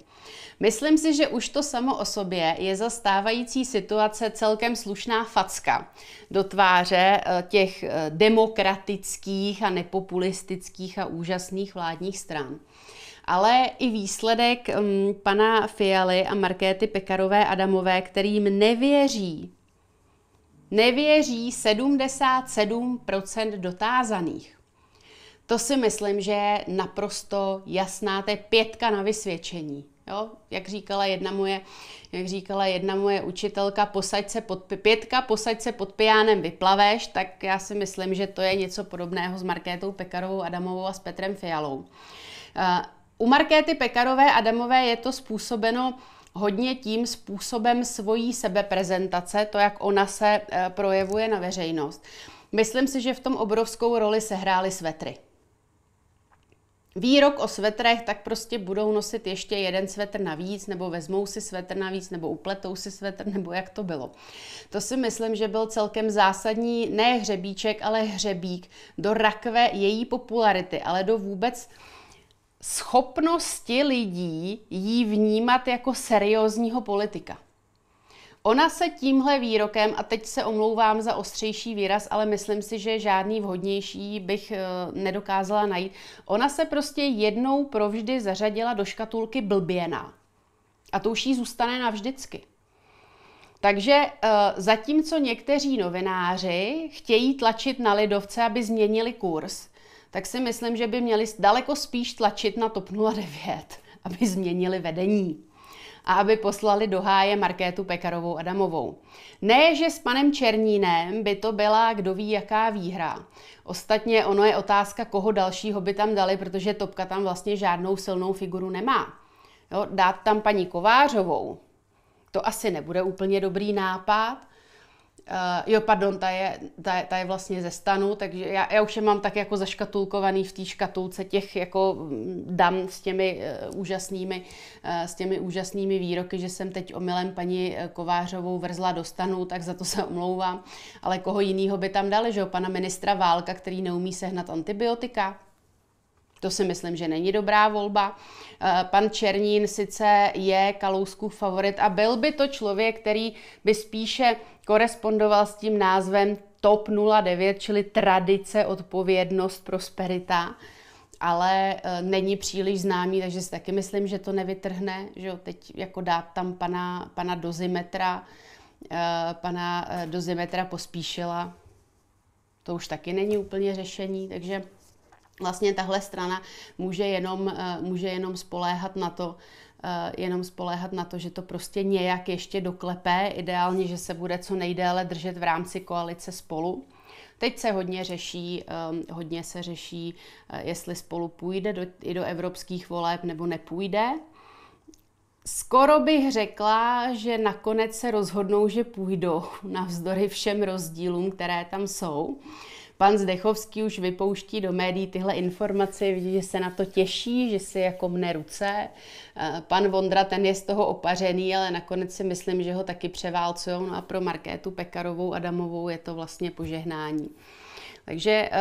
Myslím si, že už to samo o sobě je za stávající situace celkem slušná facka do tváře eh, těch eh, demokratických a nepopulistických a úžasných vládních stran ale i výsledek um, pana Fialy a Markéty Pekarové Adamové, kterým nevěří. Nevěří 77% dotázaných. To si myslím, že je naprosto jasná, to je pětka na vysvědčení. Jo? Jak, říkala jedna moje, jak říkala jedna moje učitelka, posaď se pod, pětka, posaď se pod pijánem, vyplaveš, tak já si myslím, že to je něco podobného s Markétou Pekarovou Adamovou a s Petrem Fialou. U Markéty Pekarové Adamové je to způsobeno hodně tím způsobem svojí sebeprezentace, to, jak ona se eh, projevuje na veřejnost. Myslím si, že v tom obrovskou roli sehrály svetry. Výrok o svetrech, tak prostě budou nosit ještě jeden svetr navíc, nebo vezmou si svetr navíc, nebo upletou si svetr, (laughs) nebo jak to bylo. To si myslím, že byl celkem zásadní, ne hřebíček, ale hřebík do rakve její popularity, ale do vůbec uh, schopnosti lidí jí vnímat jako seriózního politika. Ona se tímhle výrokem, a teď se omlouvám za ostřejší výraz, ale myslím si, že žádný vhodnější bych eh, nedokázala najít, ona se prostě jednou provždy zařadila do škatulky blběná. A to už jí zůstane navždycky. Takže eh, zatímco někteří novináři chtějí tlačit na lidovce, aby změnili kurz, tak si myslím, že by měli daleko spíš tlačit na TOP 09, (laughs) aby změnili vedení a aby poslali do háje Markétu Pekarovou Adamovou. Ne, že s panem Černínem by to byla kdo ví jaká výhra. Ostatně ono je otázka, koho dalšího by tam dali, protože Topka tam vlastně žádnou silnou figuru nemá. Jo, dát tam paní Kovářovou, to asi nebude úplně dobrý nápad, Uh, jo, pardon, ta je, ta, je, ta je vlastně ze stanu, takže já, já už je mám tak jako zaškatulkovaný v té škatulce těch jako mm, dam s těmi uh, úžasnými, uh, s těmi úžasnými výroky, že jsem teď omylem paní Kovářovou vrzla do stanu, tak za to se omlouvám. Ale koho jiného by tam dali, že jo, pana ministra Válka, který neumí sehnat antibiotika? To si myslím, že není dobrá volba. Eh, pan Černín sice je Kalouskův favorit a byl by to člověk, který by spíše korespondoval s tím názvem TOP 09, čili tradice, odpovědnost, prosperita, ale eh, není příliš známý, takže si taky myslím, že to nevytrhne, že jo, teď jako dát tam pana, pana dozimetra, eh, pana dozimetra pospíšila, to už taky není úplně řešení, takže vlastně tahle strana může jenom, eh, může jenom spoléhat na to, eh, jenom spoléhat na to, že to prostě nějak ještě doklepé, ideálně, že se bude co nejdéle držet v rámci koalice spolu. Teď se hodně řeší, eh, hodně se řeší, jestli spolu půjde do, i do evropských voleb nebo nepůjde. Skoro bych řekla, že nakonec se rozhodnou, že půjdou, (laughs) navzdory všem rozdílům, které tam jsou. Uh, Pan Zdechovský už vypouští do médií tyhle informace, vidí, že se na to těší, že si jako mne ruce. Eh, pan Vondra, ten je z toho opařený, ale nakonec si myslím, že ho taky převálcujou. No a pro Markétu Pekarovou Adamovou je to vlastně požehnání. Takže eh,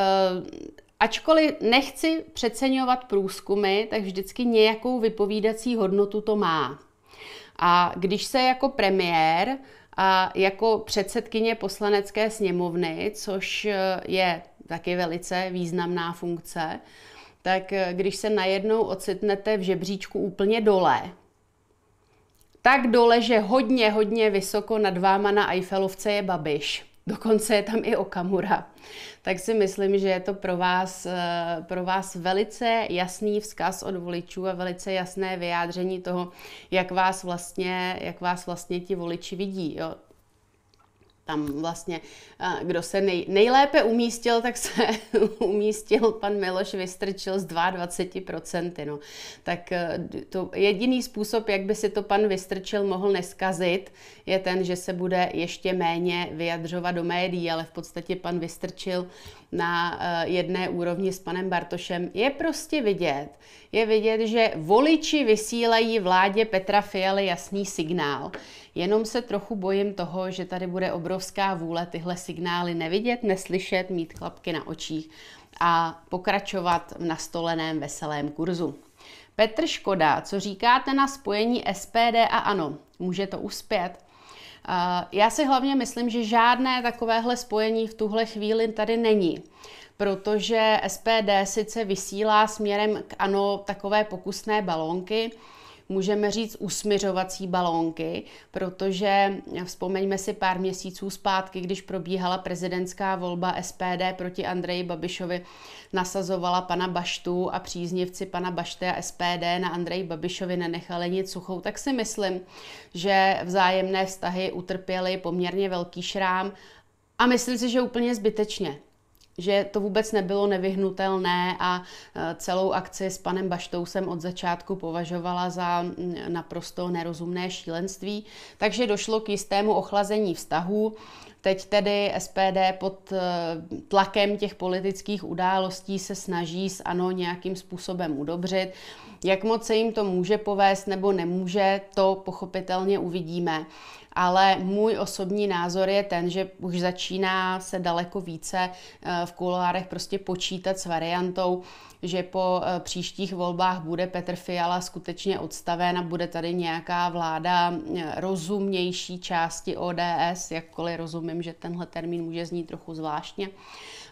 Ačkoliv nechci přeceňovat průzkumy, tak vždycky nějakou vypovídací hodnotu to má. A když se jako premiér a jako předsedkyně poslanecké sněmovny, což eh, je taky velice významná funkce, tak eh, když se najednou ocitnete v žebříčku úplně dole, tak dole, že hodně, hodně vysoko nad váma na Eiffelovce je Babiš. Dokonce je tam i Okamura tak si myslím, že je to pro vás, eh, pro vás velice jasný vzkaz od voličů a velice jasné vyjádření toho, jak vás vlastně, jak vás vlastně ti voliči vidí. Jo tam vlastně, kdo se nej, nejlépe umístil, tak se (laughs) umístil pan Miloš Vystrčil z 22%. No. Tak e, to jediný způsob, jak by si to pan Vystrčil mohl neskazit, je ten, že se bude ještě méně vyjadřovat do médií, ale v podstatě pan Vystrčil na e, jedné úrovni s panem Bartošem. Je prostě vidět, je vidět, že voliči vysílají vládě Petra Fialy jasný signál, Jenom se trochu bojím toho, že tady bude obrovská vůle tyhle signály nevidět, neslyšet, mít klapky na očích a pokračovat v nastoleném veselém kurzu. Petr Škoda, co říkáte na spojení SPD a ANO? Může to uspět? Eh, já si hlavně myslím, že žádné takovéhle spojení v tuhle chvíli tady není, protože SPD sice vysílá směrem k ANO takové pokusné balónky, můžeme říct usmiřovací balónky, protože vzpomeňme si pár měsíců zpátky, když probíhala prezidentská volba SPD proti Andreji Babišovi, nasazovala pana Baštu a příznivci pana Bašte a SPD na Andreji Babišovi nenechali nic suchou, tak si myslím, že vzájemné vztahy utrpěly poměrně velký šrám a myslím si, že úplně zbytečně že to vůbec nebylo nevyhnutelné a e, celou akci s panem Baštou jsem od začátku považovala za naprosto nerozumné šílenství, takže došlo k jistému ochlazení vztahů. Teď tedy SPD pod e, tlakem těch politických událostí se snaží s ANO nějakým způsobem udobřit. Jak moc se jim to může povést nebo nemůže, to pochopitelně uvidíme ale můj osobní názor je ten, že už začíná se daleko více eh, v kuloárech prostě počítat s variantou, že po eh, příštích volbách bude Petr Fiala skutečně odstaven a bude tady nějaká vláda eh, rozumnější části ODS, jakkoliv rozumím, že tenhle termín může znít trochu zvláštně,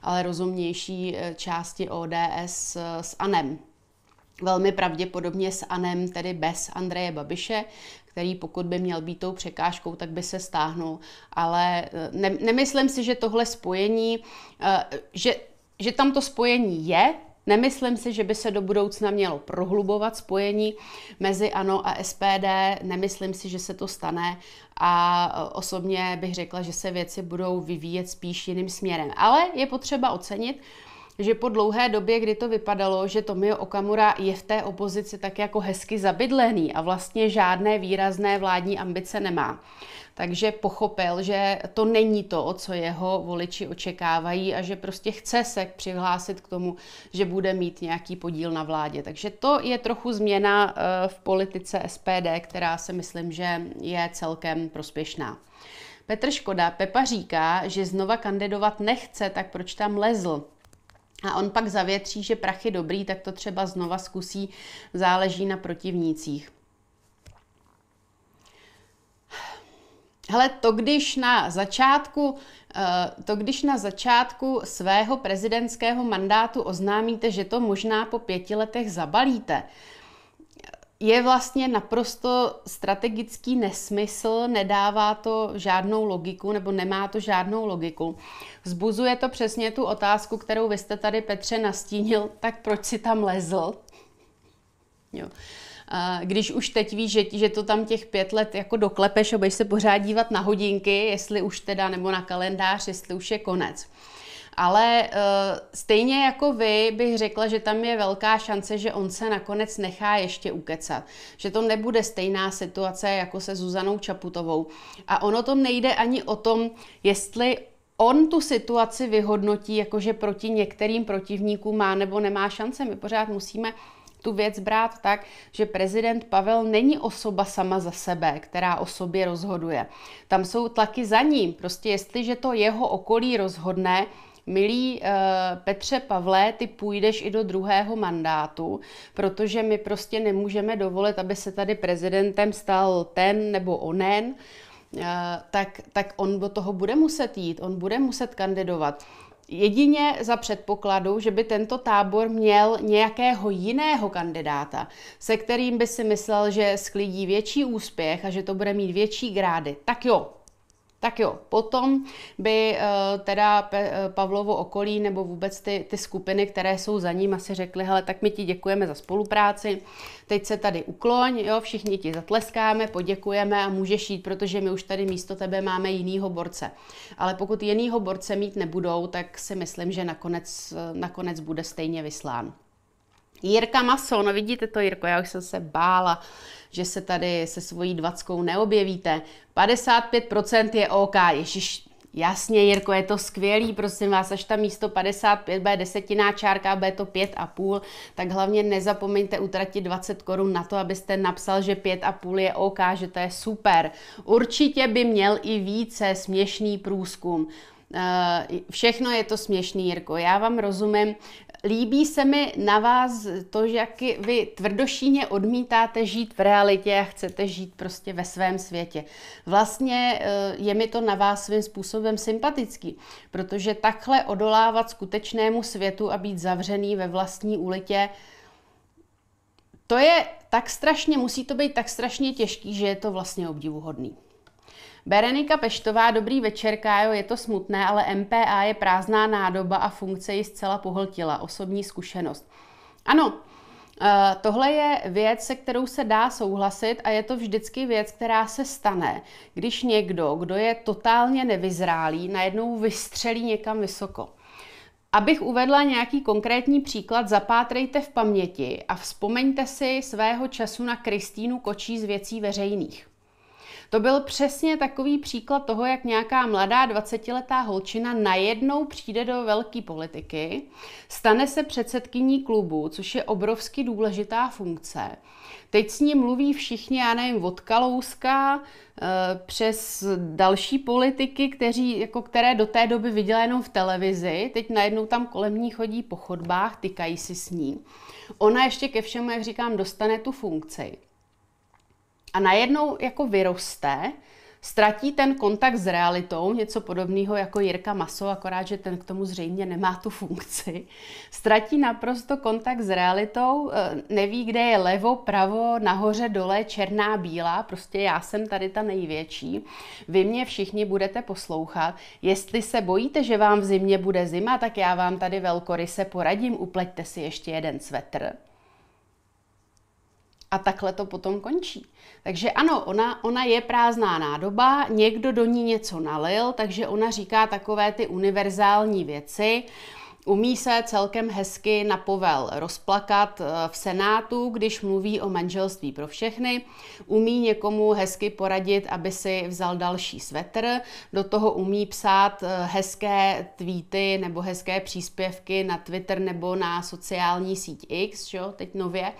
ale rozumnější části ODS s ANEM velmi pravděpodobně s Anem, tedy bez Andreje Babiše, který pokud by měl být tou překážkou, tak by se stáhnul. Ale eh, ne, nemyslím si, že tohle spojení, eh, že, že tam to spojení je, Nemyslím si, že by se do budoucna mělo prohlubovat spojení mezi ANO a SPD, nemyslím si, že se to stane a eh, osobně bych řekla, že se věci budou vyvíjet spíš jiným směrem. Ale je potřeba ocenit, že po dlouhé době, kdy to vypadalo, že Tomio Okamura je v té opozici tak jako hezky zabydlený a vlastně žádné výrazné vládní ambice nemá. Takže pochopil, že to není to, o co jeho voliči očekávají a že prostě chce se přihlásit k tomu, že bude mít nějaký podíl na vládě. Takže to je trochu změna eh, v politice SPD, která si myslím, že je celkem prospěšná. Petr Škoda, Pepa říká, že znova kandidovat nechce, tak proč tam lezl? a on pak zavětří, že prachy dobrý, tak to třeba znova zkusí, záleží na protivnících. Hele, to když na začátku, eh, to když na začátku svého prezidentského mandátu oznámíte, že to možná po pěti letech zabalíte, je vlastně naprosto strategický nesmysl, nedává to žádnou logiku nebo nemá to žádnou logiku. Vzbuzuje to přesně tu otázku, kterou vy jste tady, Petře, nastínil, tak proč si tam lezl? Jo. když už teď víš, že, že to tam těch pět let jako doklepeš a budeš se pořád dívat na hodinky, jestli už teda, nebo na kalendář, jestli už je konec ale uh, stejně jako vy bych řekla, že tam je velká šance, že on se nakonec nechá ještě ukecat. Že to nebude stejná situace jako se Zuzanou Čaputovou. A ono to nejde ani o tom, jestli on tu situaci vyhodnotí, jakože proti některým protivníkům má nebo nemá šance. My pořád musíme tu věc brát tak, že prezident Pavel není osoba sama za sebe, která o sobě rozhoduje. Tam jsou tlaky za ním. Prostě jestliže to jeho okolí rozhodne, milý uh, Petře Pavlé, ty půjdeš i do druhého mandátu, protože my prostě nemůžeme dovolit, aby se tady prezidentem stal ten nebo onen, uh, tak, tak on do toho bude muset jít, on bude muset kandidovat. Jedině za předpokladu, že by tento tábor měl nějakého jiného kandidáta, se kterým by si myslel, že sklidí větší úspěch a že to bude mít větší grády. Tak jo, tak jo, potom by eh, teda eh, Pavlovo okolí nebo vůbec ty, ty skupiny, které jsou za ním, asi řekly, hele, tak my ti děkujeme za spolupráci, teď se tady ukloň, jo, všichni ti zatleskáme, poděkujeme a můžeš jít, protože my už tady místo tebe máme jinýho borce. Ale pokud jinýho borce mít nebudou, tak si myslím, že nakonec, eh, nakonec bude stejně vyslán. Jirka Maso, no vidíte to Jirko, já už jsem se bála, že se tady se svojí dvackou neobjevíte. 55% je OK, ježiš, Jasně, Jirko, je to skvělý, prosím vás, až tam místo 55 bude desetiná čárka, bude to 5,5, tak hlavně nezapomeňte utratit 20 korun na to, abyste napsal, že 5,5 je OK, že to je super. Určitě by měl i více směšný průzkum. Eh, všechno je to směšný, Jirko. Já vám rozumím, Líbí se mi na vás to, že jak vy tvrdošíně odmítáte žít v realitě a chcete žít prostě ve svém světě. Vlastně eh, je mi to na vás svým způsobem sympatický, protože takhle odolávat skutečnému světu a být zavřený ve vlastní ulitě, to je tak strašně, musí to být tak strašně těžký, že je to vlastně obdivuhodný. Berenika Peštová, dobrý večer, Kájo, je to smutné, ale MPA je prázdná nádoba a funkce ji zcela pohltila. Osobní zkušenost. Ano, eh, Tohle je věc, se kterou se dá souhlasit a je to vždycky věc, která se stane, když někdo, kdo je totálně nevyzrálý, najednou vystřelí někam vysoko. Abych uvedla nějaký konkrétní příklad, zapátrejte v paměti a vzpomeňte si svého času na Kristýnu Kočí z věcí veřejných. To byl přesně takový příklad toho, jak nějaká mladá 20-letá holčina najednou přijde do velké politiky, stane se předsedkyní klubu, což je obrovsky důležitá funkce. Teď s ní mluví všichni, já nevím, od Kalouska eh, přes další politiky, kteří, jako které do té doby viděla jenom v televizi. Teď najednou tam kolem ní chodí po chodbách, tykají si s ní. Ona ještě ke všemu, jak říkám, dostane tu funkci a najednou jako vyroste, ztratí ten kontakt s realitou, něco podobného jako Jirka Maso, akorát, že ten k tomu zřejmě nemá tu funkci. Ztratí naprosto kontakt s realitou, eh, neví, kde je levo, pravo, nahoře, dole, černá, bílá, prostě já jsem tady ta největší. Vy mě všichni budete poslouchat. Jestli se bojíte, že vám v zimě bude zima, tak já vám tady velkoryse poradím, upleťte si ještě jeden svetr. A takhle to potom končí. Takže ano, ona, ona je prázdná nádoba, někdo do ní něco nalil, takže ona říká takové ty univerzální věci. Umí se celkem hezky na povel rozplakat eh, v Senátu, když mluví o manželství pro všechny. Umí někomu hezky poradit, aby si vzal další svetr. Do toho umí psát eh, hezké tweety nebo hezké příspěvky na Twitter nebo na sociální síť X, jo, teď nově.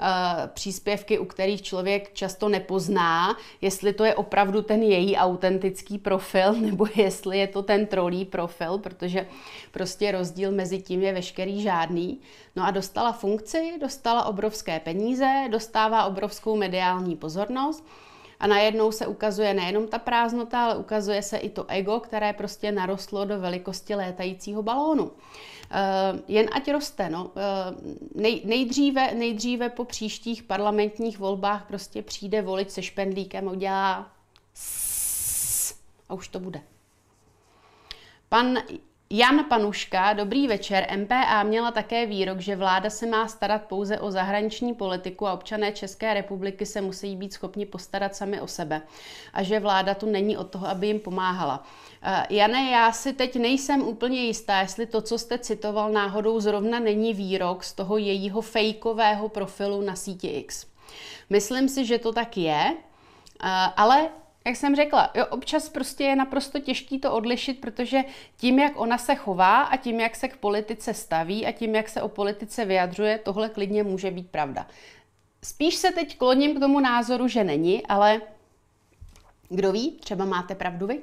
Eh, příspěvky, u kterých člověk často nepozná, jestli to je opravdu ten její autentický profil, (laughs) nebo jestli je to ten trolí profil, protože prostě rozdíl mezi tím je veškerý žádný. No a dostala funkci, dostala obrovské peníze, dostává obrovskou mediální pozornost. A najednou se ukazuje nejenom ta prázdnota, ale ukazuje se i to ego, které prostě narostlo do velikosti létajícího balónu. Eh, jen ať roste. No. Eh, nej, nejdříve, nejdříve po příštích parlamentních volbách prostě přijde volit se špendlíkem a udělá a už to bude. Pan Jan Panuška, dobrý večer. MPA měla také výrok, že vláda se má starat pouze o zahraniční politiku a občané České republiky se musí být schopni postarat sami o sebe a že vláda tu není od toho, aby jim pomáhala. Eh, Jane, já si teď nejsem úplně jistá, jestli to, co jste citoval náhodou, zrovna není výrok z toho jejího fejkového profilu na síti X. Myslím si, že to tak je, eh, ale jak jsem řekla, jo, občas prostě je naprosto těžký to odlišit, protože tím, jak ona se chová a tím, jak se k politice staví a tím, jak se o politice vyjadřuje, tohle klidně může být pravda. Spíš se teď kloním k tomu názoru, že není, ale kdo ví, třeba máte pravdu vy.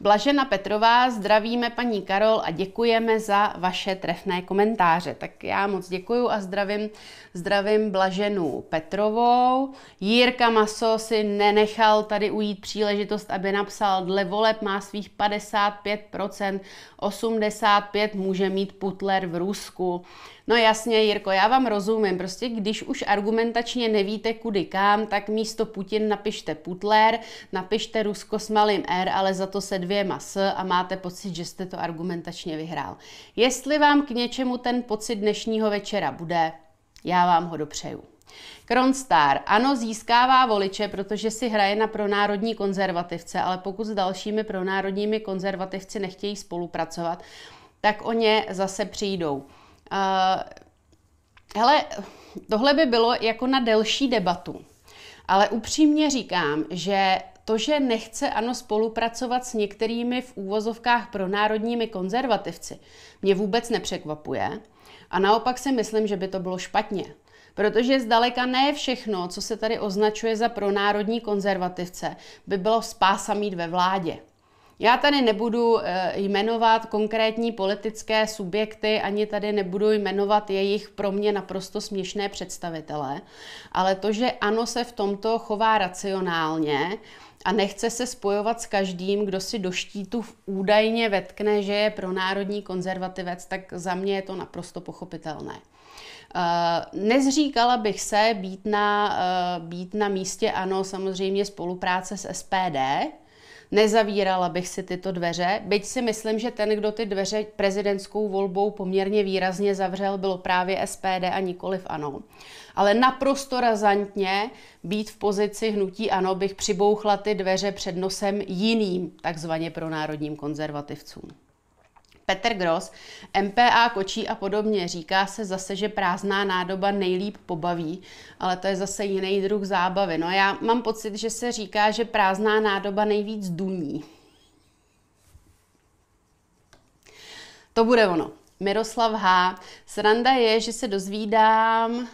Blažena Petrová, zdravíme paní Karol a děkujeme za vaše trefné komentáře. Tak já moc děkuju a zdravím, zdravím Blaženu Petrovou. Jirka Maso si nenechal tady ujít příležitost, aby napsal, dle voleb má svých 55%, 85% může mít Putler v Rusku. No jasně, Jirko, já vám rozumím. Prostě když už argumentačně nevíte kudy kam, tak místo Putin napište Putler, napište Rusko s malým R, ale za to se dvěma s a máte pocit, že jste to argumentačně vyhrál. Jestli vám k něčemu ten pocit dnešního večera bude, já vám ho dopřeju. Kronstar, ano, získává voliče, protože si hraje na pronárodní konzervativce, ale pokud s dalšími pronárodními konzervativci nechtějí spolupracovat, tak o ně zase přijdou. Uh, hele, tohle by bylo jako na delší debatu. Ale upřímně říkám, že to, že nechce ANO spolupracovat s některými v úvozovkách pro národními konzervativci, mě vůbec nepřekvapuje. A naopak si myslím, že by to bylo špatně. Protože zdaleka ne všechno, co se tady označuje za pronárodní konzervativce, by bylo spása mít ve vládě. Já tady nebudu eh, jmenovat konkrétní politické subjekty, ani tady nebudu jmenovat jejich pro mě naprosto směšné představitele, ale to, že ano se v tomto chová racionálně, a nechce se spojovat s každým, kdo si do štítu v údajně vetkne, že je pro národní konzervativec, tak za mě je to naprosto pochopitelné. Eh, nezříkala bych se být na, eh, být na místě, ano, samozřejmě spolupráce s SPD, nezavírala bych si tyto dveře, byť si myslím, že ten, kdo ty dveře prezidentskou volbou poměrně výrazně zavřel, bylo právě SPD a nikoliv ANO. Ale naprosto razantně být v pozici hnutí ANO bych přibouchla ty dveře před nosem jiným, takzvaně pro národním konzervativcům. Petr Gross, MPA kočí a podobně. Říká se zase, že prázdná nádoba nejlíp pobaví, ale to je zase jiný druh zábavy. No já mám pocit, že se říká, že prázdná nádoba nejvíc duní. To bude ono. Miroslav H. Sranda je, že se dozvídám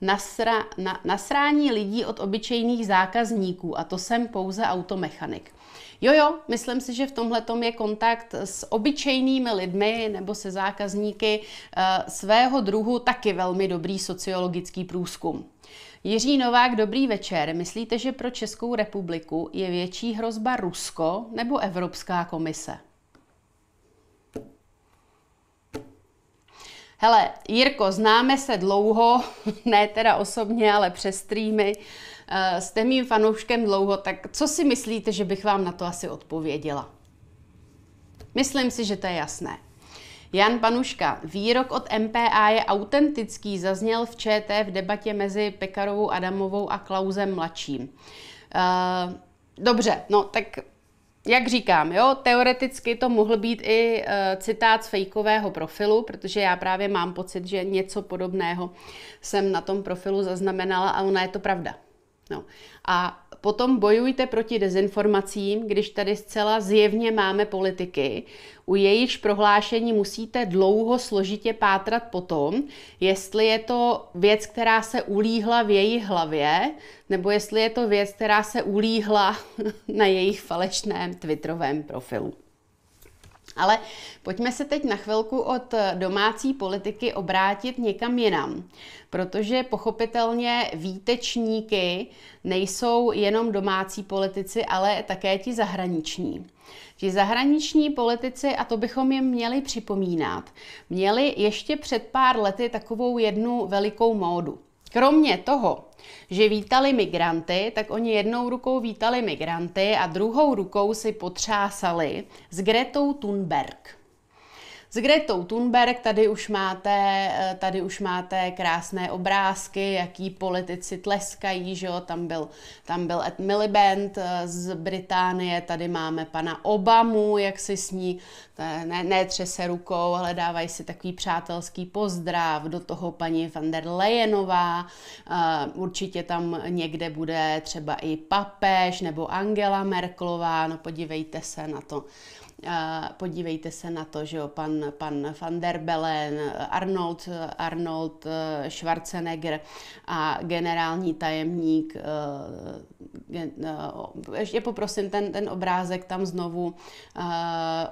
nasra, na, nasrání lidí od obyčejných zákazníků a to jsem pouze automechanik. Jo, jo, myslím si, že v tomhle tom je kontakt s obyčejnými lidmi nebo se zákazníky eh, svého druhu taky velmi dobrý sociologický průzkum. Jiří Novák, dobrý večer. Myslíte, že pro Českou republiku je větší hrozba Rusko nebo Evropská komise? Hele, Jirko, známe se dlouho, (laughs) ne teda osobně, ale přes streamy. Uh, Eh, jste mým fanouškem dlouho, tak co si myslíte, že bych vám na to asi odpověděla? Myslím si, že to je jasné. Jan Panuška, výrok od MPA je autentický, zazněl v ČT v debatě mezi Pekarovou Adamovou a Klausem mladším. Uh, dobře, no tak jak říkám, jo, teoreticky to mohl být i uh, citát z fejkového profilu, protože já právě mám pocit, že něco podobného jsem na tom profilu zaznamenala a ona je to pravda. No. A potom bojujte proti dezinformacím, když tady zcela zjevně máme politiky, u jejichž prohlášení musíte dlouho složitě pátrat potom, jestli je to věc, která se ulíhla v její hlavě, nebo jestli je to věc, která se ulíhla (laughs) na jejich falešném twitterovém profilu. Ale pojďme se teď na chvilku od domácí politiky obrátit někam jinam, protože pochopitelně výtečníky nejsou jenom domácí politici, ale také ti zahraniční. Ti zahraniční politici, a to bychom jim měli připomínat, měli ještě před pár lety takovou jednu velikou módu. Kromě toho, že vítali migranty, tak oni jednou rukou vítali migranty a druhou rukou si potřásali s Gretou Thunberg. S Gretou Thunberg tady už máte, eh, tady už máte krásné obrázky, jaký politici tleskají, že jo? Tam, byl, tam byl Ed Miliband eh, z Británie, tady máme pana Obamu, jak si s ní eh, ne, třese rukou, ale dávají si takový přátelský pozdrav, do toho paní van der Leyenová, určitě tam někde bude třeba i papež nebo Angela Merklová, no podívejte se na to podívejte se na to, že jo, pan, pan van der Bellen, Arnold, Arnold eh, Schwarzenegger a generální tajemník, eh, eh, ještě poprosím ten, ten obrázek tam znovu,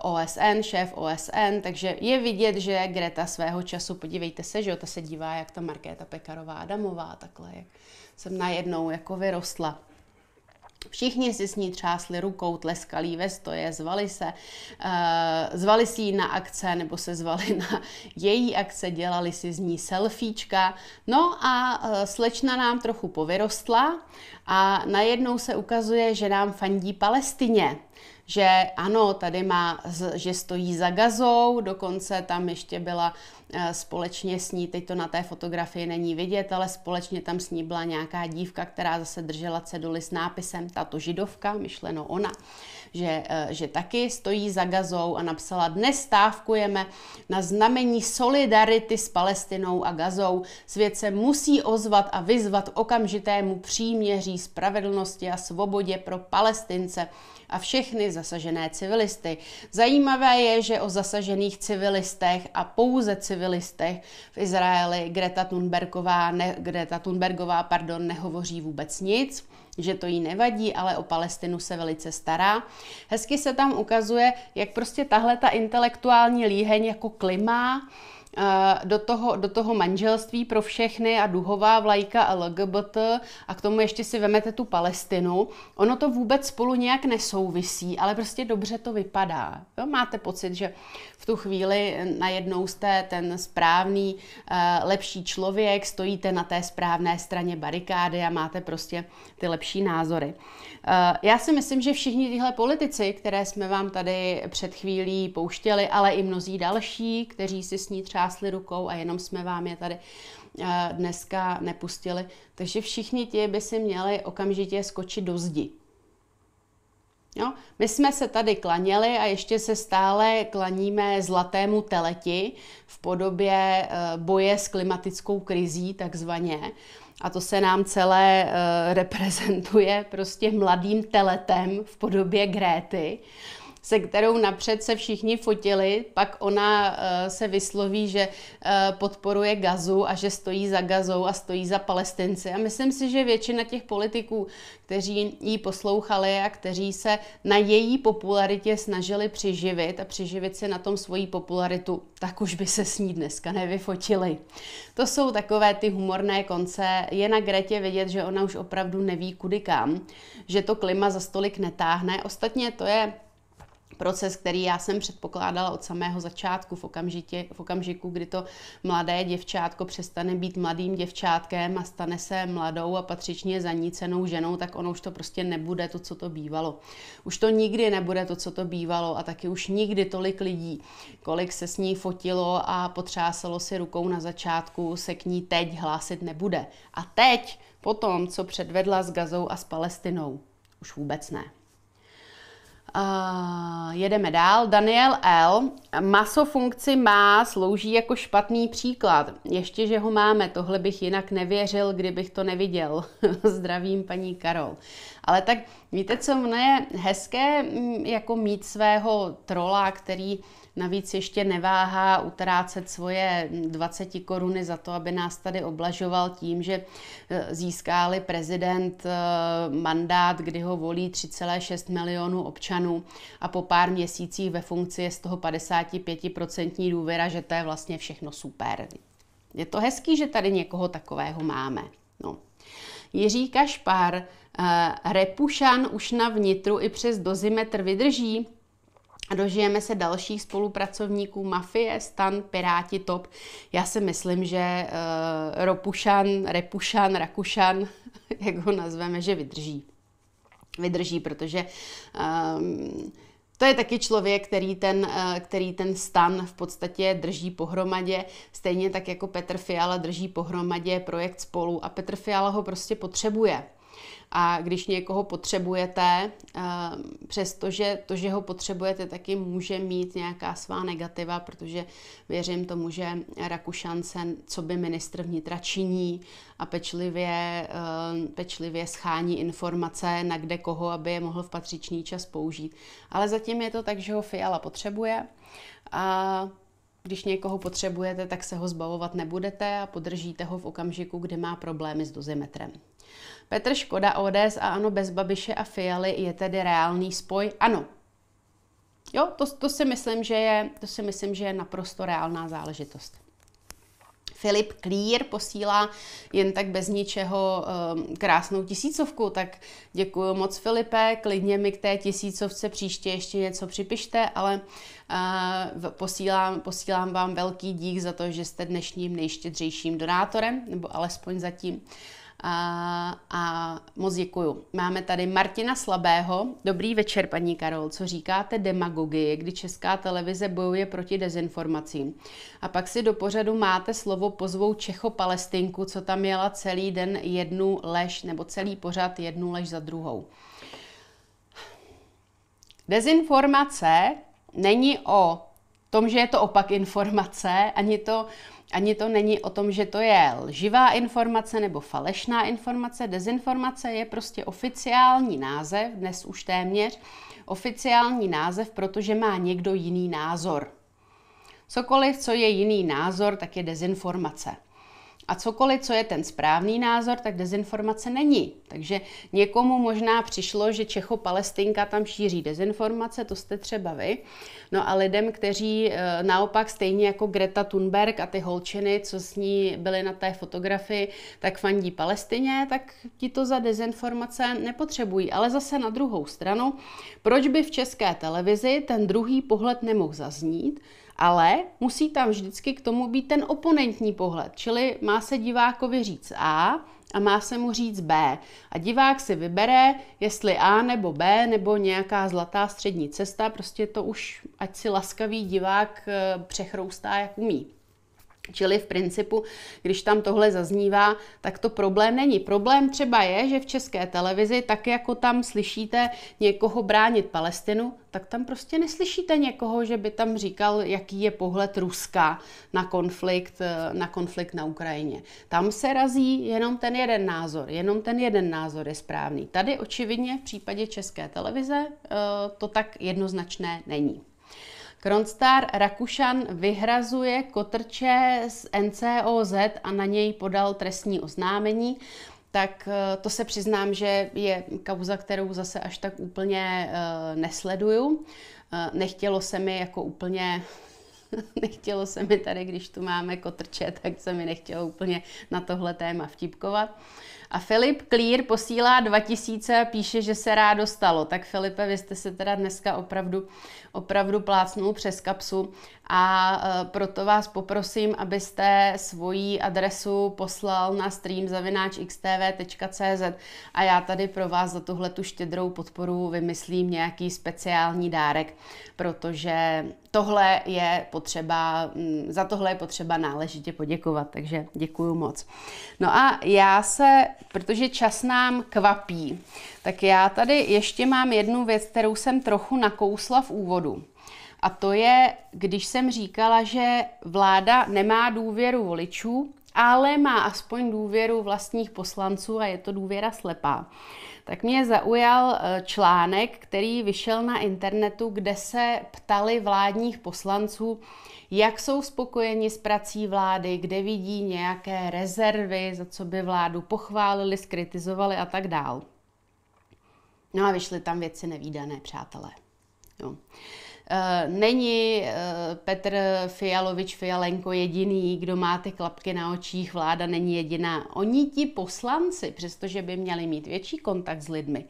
OSN, šéf OSN, takže je vidět, že Greta svého času, podívejte se, že jo, ta se dívá jak ta Markéta Pekarová Adamová, takhle, jak jsem najednou jako vyrostla. Všichni si s ní třásli rukou, tleskali ve stoje, zvali se, uh, zvali si ji na akce nebo se zvali na její akce, dělali si z ní selfiečka. No a uh, slečna nám trochu povyrostla a najednou se ukazuje, že nám fandí Palestině že ano, tady má, že stojí za gazou, dokonce tam ještě byla Eh, společně s ní, teď to na té fotografii není vidět, ale společně tam s ní byla nějaká dívka, která zase držela ceduly s nápisem tato židovka, myšleno ona, že, eh, že taky stojí za gazou a napsala dnes stávkujeme na znamení solidarity s Palestinou a gazou. Svět se musí ozvat a vyzvat okamžitému příměří spravedlnosti a svobodě pro Palestince a všechny zasažené civilisty. Zajímavé je, že o zasažených civilistech a pouze civilistech v Izraeli Greta Thunbergová, ne, Greta Thunbergová pardon, nehovoří vůbec nic že to jí nevadí, ale o Palestinu se velice stará. Hezky se tam ukazuje, jak prostě tahle ta intelektuální líheň jako klimá, Eh, do toho, do toho manželství pro všechny a duhová vlajka a LGBT a k tomu ještě si vemete tu Palestinu. Ono to vůbec spolu nějak nesouvisí, ale prostě dobře to vypadá. Jo? Máte pocit, že v tu chvíli najednou jste ten správný, eh, lepší člověk, stojíte na té správné straně barikády a máte prostě ty lepší názory. Eh, já si myslím, že všichni tyhle politici, které jsme vám tady před chvílí pouštěli, ale i mnozí další, kteří si s ní třeba třásli rukou a jenom jsme vám je tady eh, dneska nepustili. Takže všichni ti by si měli okamžitě skočit do zdi. Jo? My jsme se tady klaněli a ještě se stále klaníme zlatému teleti v podobě eh, boje s klimatickou krizí, takzvaně. A to se nám celé eh, (laughs) reprezentuje prostě mladým teletem v podobě Gréty se kterou napřed se všichni fotili, pak ona eh, se vysloví, že eh, podporuje gazu a že stojí za gazou a stojí za palestinci. A myslím si, že většina těch politiků, kteří ji poslouchali a kteří se na její popularitě snažili přiživit a přiživit se na tom svoji popularitu, tak už by se s ní dneska nevyfotili. To jsou takové ty humorné konce. Je na Gretě vidět, že ona už opravdu neví kudy kam, že to klima za stolik netáhne. Ostatně to je proces, který já jsem předpokládala od samého začátku, v, okamžitě, v okamžiku, kdy to mladé děvčátko přestane být mladým děvčátkem a stane se mladou a patřičně zanícenou ženou, tak ono už to prostě nebude to, co to bývalo. Už to nikdy nebude to, co to bývalo a taky už nikdy tolik lidí, kolik se s ní fotilo a potřásalo si rukou na začátku, se k ní teď hlásit nebude. A teď, po tom, co předvedla s Gazou a s Palestinou, už vůbec ne. Uh, jedeme dál. Daniel L. Maso funkci má, slouží jako špatný příklad. Ještě, že ho máme, tohle bych jinak nevěřil, kdybych to neviděl. (laughs) Zdravím, paní Karol. Ale tak víte, co mne je hezké, mm, jako mít svého trola, který uh, Navíc ještě neváhá utrácet svoje 20 koruny za to, aby nás tady oblažoval tím, že eh, získáli prezident eh, mandát, kdy ho volí 3,6 milionů občanů a po pár měsících ve funkci je z toho 55% důvěra, že to je vlastně všechno super. Je to hezký, že tady někoho takového máme. No. Jiří Kašpar, uh, Repušan už na vnitru i přes dozimetr vydrží, Dožijeme se dalších spolupracovníků mafie, stan, piráti, top. Já si myslím, že uh, Ropušan, Repušan, Rakušan, (laughs) jak ho nazveme, že vydrží. Vydrží, protože um, to je taky člověk, který ten, eh, který ten stan v podstatě drží pohromadě, stejně tak jako Petr Fiala drží pohromadě projekt spolu a Petr Fiala ho prostě potřebuje a když někoho potřebujete, ehm, přestože to, že ho potřebujete, taky může mít nějaká svá negativa, protože věřím tomu, že Rakušan se, co by ministr vnitra činí a pečlivě, ehm, pečlivě schání informace na kde koho, aby je mohl v patřičný čas použít. Ale zatím je to tak, že ho Fiala potřebuje a když někoho potřebujete, tak se ho zbavovat nebudete a podržíte ho v okamžiku, kdy má problémy s dozimetrem. Petr Škoda, ODS a ano bez Babiše a Fialy je tedy reálný spoj? Ano. Jo, to, to, si myslím, že je, to si myslím, že je naprosto reálná záležitost. Filip Klír posílá jen tak bez ničeho um, krásnou tisícovku, tak děkuji moc Filipe, klidně mi k té tisícovce příště ještě něco připište, ale uh, posílám, posílám vám velký dík za to, že jste dnešním nejštědřejším donátorem, nebo alespoň zatím. Uh, a, a moc děkuju. Máme tady Martina Slabého. Dobrý večer, paní Karol. Co říkáte demagogii, kdy česká televize bojuje proti dezinformacím? A pak si do pořadu máte slovo pozvou Čecho-Palestinku, co tam jela celý den jednu lež, nebo celý pořad jednu lež za druhou. Dezinformace není o tom, že je to opak informace, ani to ani to není o tom, že to je lživá informace nebo falešná informace. Dezinformace je prostě oficiální název, dnes už téměř oficiální název, protože má někdo jiný názor. Cokoliv, co je jiný názor, tak je dezinformace. A cokoliv, co je ten správný názor, tak dezinformace není. Takže někomu možná přišlo, že Čecho-Palestinka tam šíří dezinformace, to jste třeba vy. No a lidem, kteří eh, naopak stejně jako Greta Thunberg a ty holčiny, co s ní byly na té fotografii, tak fandí Palestině, tak ti to za dezinformace nepotřebují. Ale zase na druhou stranu, proč by v české televizi ten druhý pohled nemohl zaznít? ale musí tam vždycky k tomu být ten oponentní pohled, čili má se divákovi říct A a má se mu říct B. A divák si vybere, jestli A nebo B, nebo nějaká zlatá střední cesta, prostě to už ať si laskavý divák eh, přechroustá, jak umí. Čili v principu, když tam tohle zaznívá, tak to problém není. Problém třeba je, že v české televizi, tak jako tam slyšíte někoho bránit Palestinu, tak tam prostě neslyšíte někoho, že by tam říkal, jaký je pohled Ruska na konflikt eh, na, konflikt na Ukrajině. Tam se razí jenom ten jeden názor, jenom ten jeden názor je správný. Tady očividně v případě české televize eh, to tak jednoznačné není. Kronstar Rakušan vyhrazuje kotrče z NCOZ a na něj podal trestní oznámení tak eh, to se přiznám, že je kauza, kterou zase až tak úplně eh, nesleduju. Eh, nechtělo se mi jako úplně (laughs) nechtělo se mi tady, když tu máme kotrče, tak se mi nechtělo úplně na tohle téma vtipkovat. Uh, a Filip Clear posílá 2000, píše, že se rád dostalo. Tak Filipe, vy jste se teda dneska opravdu, opravdu plácnul přes kapsu a e, proto vás poprosím, abyste svoji adresu poslal na streamzavináčxtv.cz a já tady pro vás za tuhle tu štědrou podporu vymyslím nějaký speciální dárek, protože tohle je potřeba, mm, za tohle je potřeba náležitě poděkovat, takže děkuju moc. No a já se, protože čas nám kvapí, tak já tady ještě mám jednu věc, kterou jsem trochu nakousla v úvodu. A to je, když jsem říkala, že vláda nemá důvěru voličů, ale má aspoň důvěru vlastních poslanců a je to důvěra slepá. Tak mě zaujal e, článek, který vyšel na internetu, kde se ptali vládních poslanců, jak jsou spokojeni s prací vlády, kde vidí nějaké rezervy, za co by vládu pochválili, skritizovali a tak dál. No a vyšly tam věci nevýdané, přátelé. Jo. Eh, není eh, Petr Fialovič Fialenko jediný, kdo má ty klapky na očích, vláda není jediná. Oni ti poslanci, přestože by měli mít větší kontakt s lidmi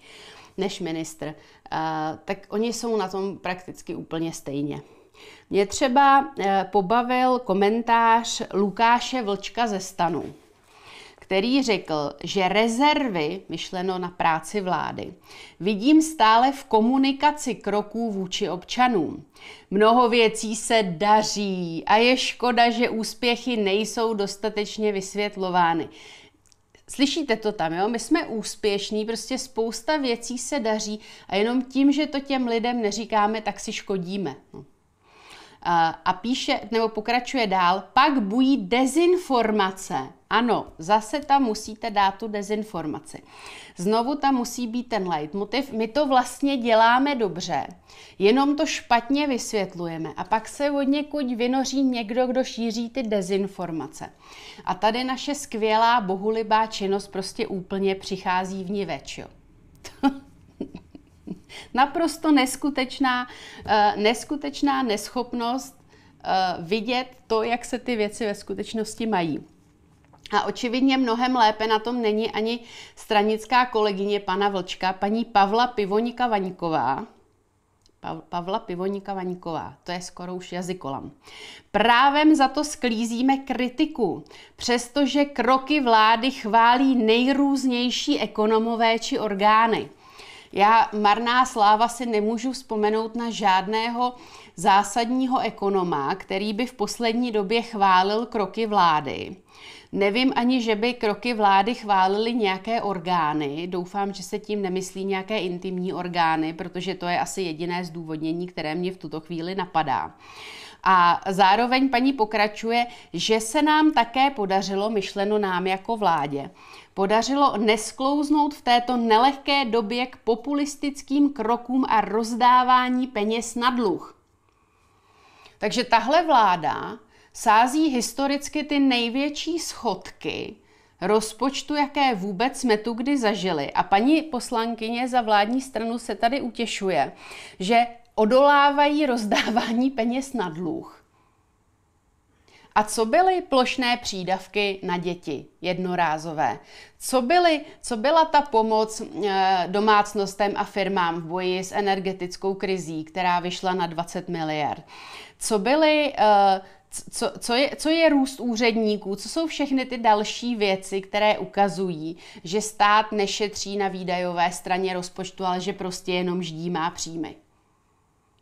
než ministr, eh, tak oni jsou na tom prakticky úplně stejně. Mě třeba pobavil komentář Lukáše Vlčka ze stanu který řekl, že rezervy, myšleno na práci vlády, vidím stále v komunikaci kroků vůči občanům. Mnoho věcí se daří a je škoda, že úspěchy nejsou dostatečně vysvětlovány. Slyšíte to tam, jo? My jsme úspěšní, prostě spousta věcí se daří a jenom tím, že to těm lidem neříkáme, tak si škodíme. No. A, a píše, nebo pokračuje dál, pak bují dezinformace ano, zase tam musíte dát tu dezinformaci. Znovu tam musí být ten leitmotiv. My to vlastně děláme dobře, jenom to špatně vysvětlujeme a pak se od někud vynoří někdo, kdo šíří ty dezinformace. A tady naše skvělá bohulibá činnost prostě úplně přichází v ní več, jo. (laughs) Naprosto neskutečná, eh, neskutečná neschopnost eh, vidět to, jak se ty věci ve skutečnosti mají. A očividně mnohem lépe na tom není ani stranická kolegyně pana Vlčka, paní Pavla Pivoníka Vaňková, Pavla Pivonika Vaňková. To je skoro už jazykolam. Právem za to sklízíme kritiku, přestože kroky vlády chválí nejrůznější ekonomové či orgány. Já, marná sláva, si nemůžu vzpomenout na žádného zásadního ekonoma, který by v poslední době chválil kroky vlády. Nevím ani, že by kroky vlády chválily nějaké orgány. Doufám, že se tím nemyslí nějaké intimní orgány, protože to je asi jediné zdůvodnění, které mě v tuto chvíli napadá. A zároveň paní pokračuje, že se nám také podařilo, myšleno nám jako vládě, podařilo nesklouznout v této nelehké době k populistickým krokům a rozdávání peněz na dluh. Takže tahle vláda sází historicky ty největší schodky rozpočtu, jaké vůbec jsme tu kdy zažili. A paní poslankyně za vládní stranu se tady utěšuje, že odolávají rozdávání peněz na dluh. A co byly plošné přídavky na děti, jednorázové? Co, byly, co byla ta pomoc eh, domácnostem a firmám v boji s energetickou krizí, která vyšla na 20 miliard? Co byly eh, co, co, je, co je růst úředníků, co jsou všechny ty další věci, které ukazují, že stát nešetří na výdajové straně rozpočtu, ale že prostě jenom má příjmy.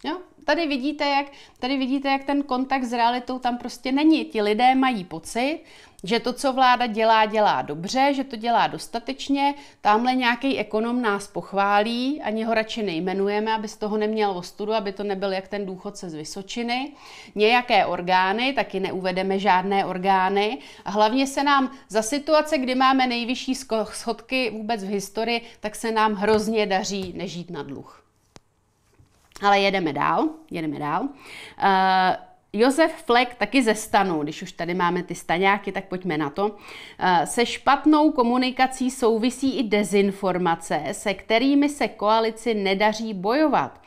Jo? Tady vidíte, jak, tady vidíte, jak ten kontakt s realitou tam prostě není. Ti lidé mají pocit, že to, co vláda dělá, dělá dobře, že to dělá dostatečně. Tamhle nějaký ekonom nás pochválí, ani ho radši nejmenujeme, aby z toho neměl ostudu, aby to nebyl jak ten důchodce z Vysočiny. Nějaké orgány, taky neuvedeme žádné orgány. A hlavně se nám za situace, kdy máme nejvyšší schodky vůbec v historii, tak se nám hrozně daří nežít na dluh. Ale jedeme dál, jedeme dál. Uh, Josef Fleck taky ze stanu, když už tady máme ty staňáky, tak pojďme na to. Eh, se špatnou komunikací souvisí i dezinformace, se kterými se koalici nedaří bojovat.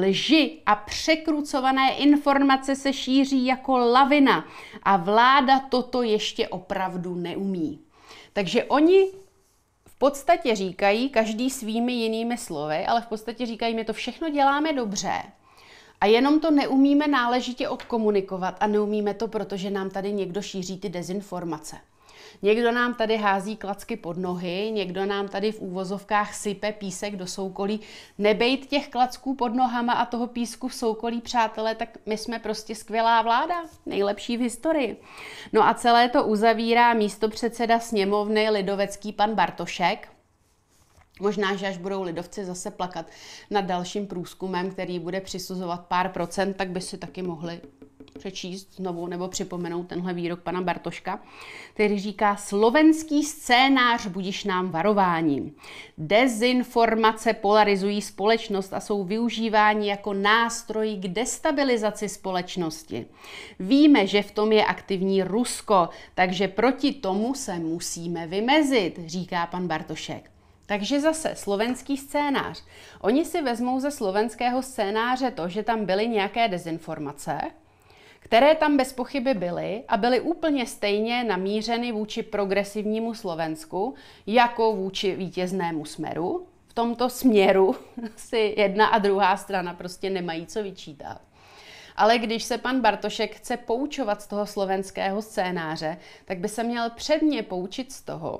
Lži a překrucované informace se šíří jako lavina a vláda toto ještě opravdu neumí. Takže oni podstatě říkají, každý svými jinými slovy, ale v podstatě říkají, my to všechno děláme dobře a jenom to neumíme náležitě odkomunikovat a neumíme to, protože nám tady někdo šíří ty dezinformace. Někdo nám tady hází klacky pod nohy, někdo nám tady v úvozovkách sype písek do soukolí. Nebejt těch klacků pod nohama a toho písku v soukolí, přátelé, tak my jsme prostě skvělá vláda, nejlepší v historii. No a celé to uzavírá místo předseda sněmovny lidovecký pan Bartošek, Možná, že až budou lidovci zase plakat nad dalším průzkumem, který bude přisuzovat pár procent, tak by si taky mohli přečíst znovu nebo připomenout tenhle výrok pana Bartoška, který říká, slovenský scénář budíš nám varováním. Dezinformace polarizují společnost a jsou využíváni jako nástroj k destabilizaci společnosti. Víme, že v tom je aktivní Rusko, takže proti tomu se musíme vymezit, říká pan Bartošek. Takže zase slovenský scénář. Oni si vezmou ze slovenského scénáře to, že tam byly nějaké dezinformace, které tam bez pochyby byly a byly úplně stejně namířeny vůči progresivnímu Slovensku, jako vůči vítěznému směru. V tomto směru (laughs) si jedna a druhá strana prostě nemají co vyčítat. Ale když se pan Bartošek chce poučovat z toho slovenského scénáře, tak by se měl předně poučit z toho,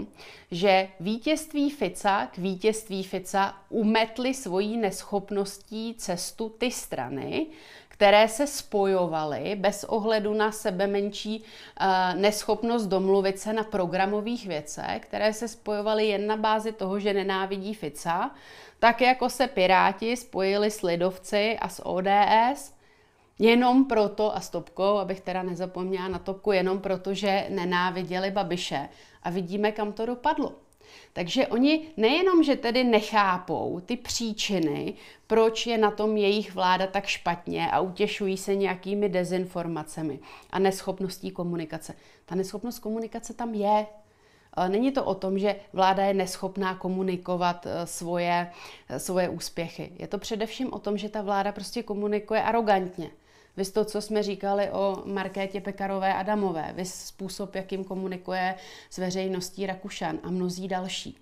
že vítězství Fica k vítězství Fica umetli svojí neschopností cestu ty strany, které se spojovaly bez ohledu na sebe menší eh, neschopnost domluvit se na programových věcech, které se spojovaly jen na bázi toho, že nenávidí Fica, tak jako se Piráti spojili s Lidovci a s ODS, jenom proto, a stopkou, abych teda nezapomněla na Topku, jenom proto, že nenáviděli Babiše. A vidíme, kam to dopadlo. Takže oni nejenom, že tedy nechápou ty příčiny, proč je na tom jejich vláda tak špatně a utěšují se nějakými dezinformacemi a neschopností komunikace. Ta neschopnost komunikace tam je, e, Není to o tom, že vláda je neschopná komunikovat e, svoje, e, svoje úspěchy. Je to především o tom, že ta vláda prostě komunikuje arrogantně. Vy to, co jsme říkali o Markétě Pekarové Adamové, vy způsob, jakým komunikuje s veřejností Rakušan a mnozí další.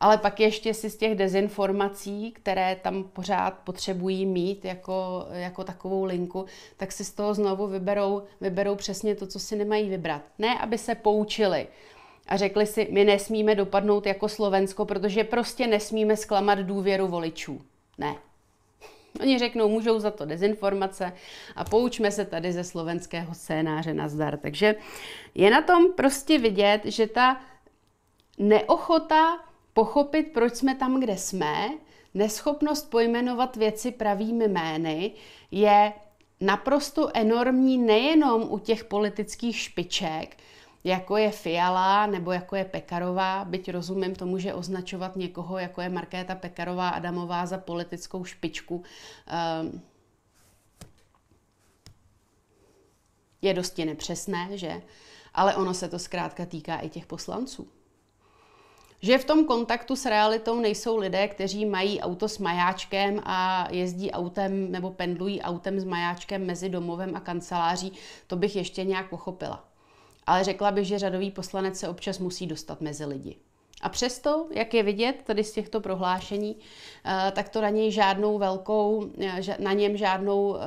Ale pak ještě si z těch dezinformací, které tam pořád potřebují mít jako, jako takovou linku, tak si z toho znovu vyberou, vyberou přesně to, co si nemají vybrat. Ne, aby se poučili, a řekli si, my nesmíme dopadnout jako Slovensko, protože prostě nesmíme zklamat důvěru voličů. Ne, Oni řeknou, můžou za to dezinformace a poučme se tady ze slovenského scénáře na zdar. Takže je na tom prostě vidět, že ta neochota pochopit, proč jsme tam, kde jsme, neschopnost pojmenovat věci pravými jmény je naprosto enormní nejenom u těch politických špiček, jako je Fiala nebo jako je Pekarová, byť rozumím tomu, že označovat někoho, jako je Markéta Pekarová Adamová za politickou špičku, ehm, je dosti nepřesné, že? Ale ono se to zkrátka týká i těch poslanců. Že v tom kontaktu s realitou nejsou lidé, kteří mají auto s majáčkem a jezdí autem nebo pendlují autem s majáčkem mezi domovem a kanceláří, to bych ještě nějak pochopila ale řekla bych, že řadový poslanec se občas musí dostat mezi lidi. A přesto, jak je vidět tady z těchto prohlášení, eh, tak to na něj žádnou velkou, eh, na něm žádnou eh,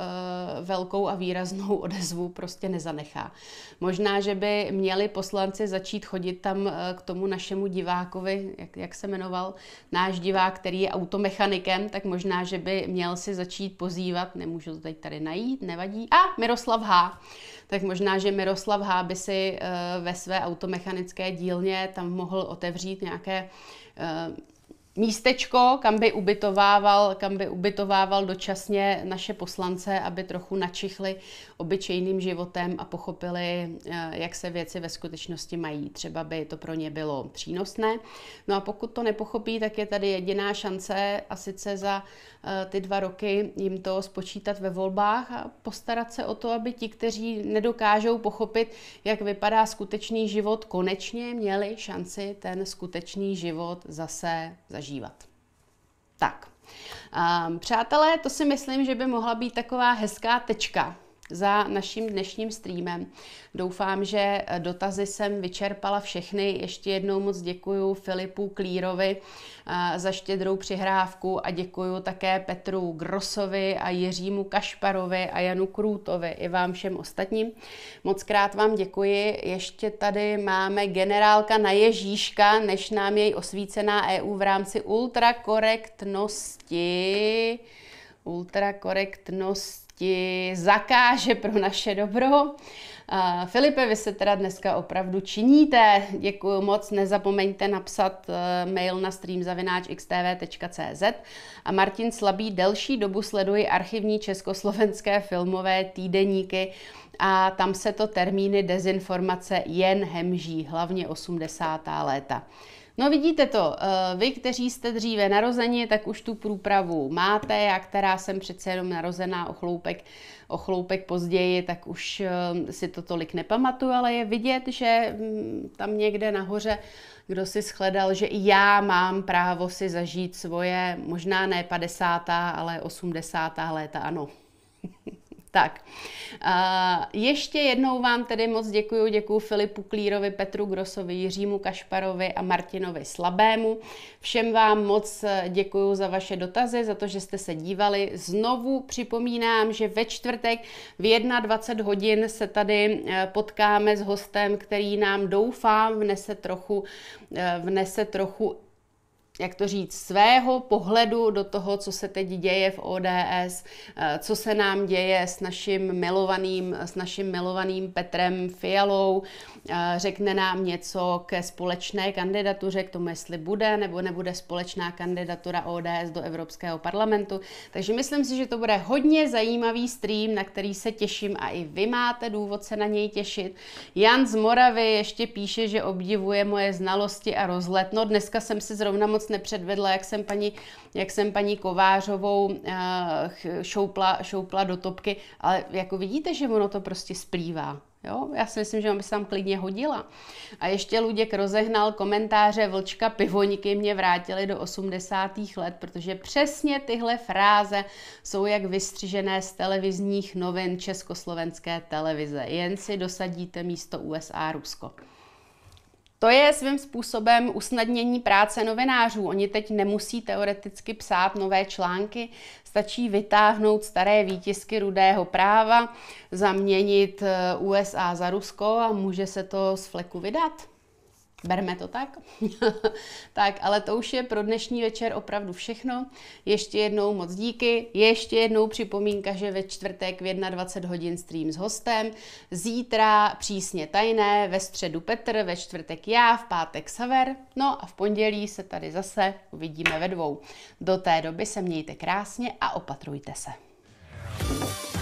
velkou a výraznou (laughs) odezvu prostě nezanechá. Možná, že by měli poslanci začít chodit tam k tomu našemu divákovi, jak, jak se jmenoval, náš divák, který je automechanikem, tak možná, že by měl si začít pozývat, nemůžu to teď tady najít, nevadí, a Miroslav H tak možná, že Miroslav by si eh, ve své automechanické dílně tam mohl otevřít nějaké eh, místečko, kam by ubytovával, kam by ubytovával dočasně naše poslance, aby trochu načichli obyčejným životem a pochopili, eh, jak se věci ve skutečnosti mají. Třeba by to pro ně bylo přínosné. No a pokud to nepochopí, tak je tady jediná šance a sice za eh, ty dva roky jim to spočítat ve volbách a postarat se o to, aby ti, kteří nedokážou pochopit, jak vypadá skutečný život, konečně měli šanci ten skutečný život zase zažít zažívat. Tak, ehm, přátelé, to si myslím, že by mohla být taková hezká tečka za naším dnešním streamem. Doufám, že eh, dotazy jsem vyčerpala všechny. Ještě jednou moc děkuji Filipu Klírovi eh, za štědrou přihrávku a děkuji také Petru Grosovi a Jiřímu Kašparovi a Janu Krůtovi i vám všem ostatním. Moc krát vám děkuji. Ještě tady máme generálka na Ježíška, než nám jej osvícená EU v rámci ultrakorektnosti ultrakorektnosti ti zakáže pro naše dobro. A Filipe, vy se teda dneska opravdu činíte. Děkuji moc. Nezapomeňte napsat e, mail na streamzavináčxtv.cz a Martin Slabý delší dobu sleduje archivní československé filmové týdeníky a tam se to termíny dezinformace jen hemží, hlavně 80. léta. No vidíte to, eh, vy, kteří jste dříve narozeni, tak už tu průpravu máte, já, která jsem přece jenom narozená o chloupek, o chloupek později, tak už eh, si to tolik nepamatuju, ale je vidět, že hm, tam někde nahoře kdo si shledal, že i já mám právo si zažít svoje, možná ne 50. ale 80. léta, ano. (laughs) Tak, eh, ještě jednou vám tedy moc děkuji. Děkuji Filipu Klírovi, Petru Grosovi, Jiřímu Kašparovi a Martinovi Slabému. Všem vám moc eh, děkuji za vaše dotazy, za to, že jste se dívali. Znovu připomínám, že ve čtvrtek v 21 hodin se tady eh, potkáme s hostem, který nám doufám vnese trochu, vnese trochu jak to říct, svého pohledu do toho, co se teď děje v ODS, eh, co se nám děje s naším milovaným, s naším milovaným Petrem Fialou, eh, řekne nám něco ke společné kandidatuře, k tomu, jestli bude nebo nebude společná kandidatura ODS do Evropského parlamentu. Takže myslím si, že to bude hodně zajímavý stream, na který se těším a i vy máte důvod se na něj těšit. Jan z Moravy ještě píše, že obdivuje moje znalosti a rozlet. No dneska jsem si zrovna moc nepředvedla, jak jsem paní, jak jsem paní Kovářovou eh, šoupla, šoupla do topky, ale jako vidíte, že ono to prostě splývá. Jo? Já si myslím, že by se tam klidně hodila. A ještě Luděk rozehnal komentáře Vlčka pivoňky mě vrátili do 80. let, protože přesně tyhle fráze jsou jak vystřižené z televizních novin Československé televize. Jen si dosadíte místo USA Rusko. To je svým způsobem usnadnění práce novinářů. Oni teď nemusí teoreticky psát nové články, stačí vytáhnout staré výtisky rudého práva, zaměnit eh, USA za Rusko a může se to z fleku vydat. Berme to tak. (laughs) tak, ale to už je pro dnešní večer opravdu všechno. Ještě jednou moc díky. Ještě jednou připomínka, že ve čtvrtek v 21 hodin stream s hostem. Zítra přísně tajné, ve středu Petr, ve čtvrtek já, v pátek Saver. No a v pondělí se tady zase uvidíme ve dvou. Do té doby se mějte krásně a opatrujte se. thank you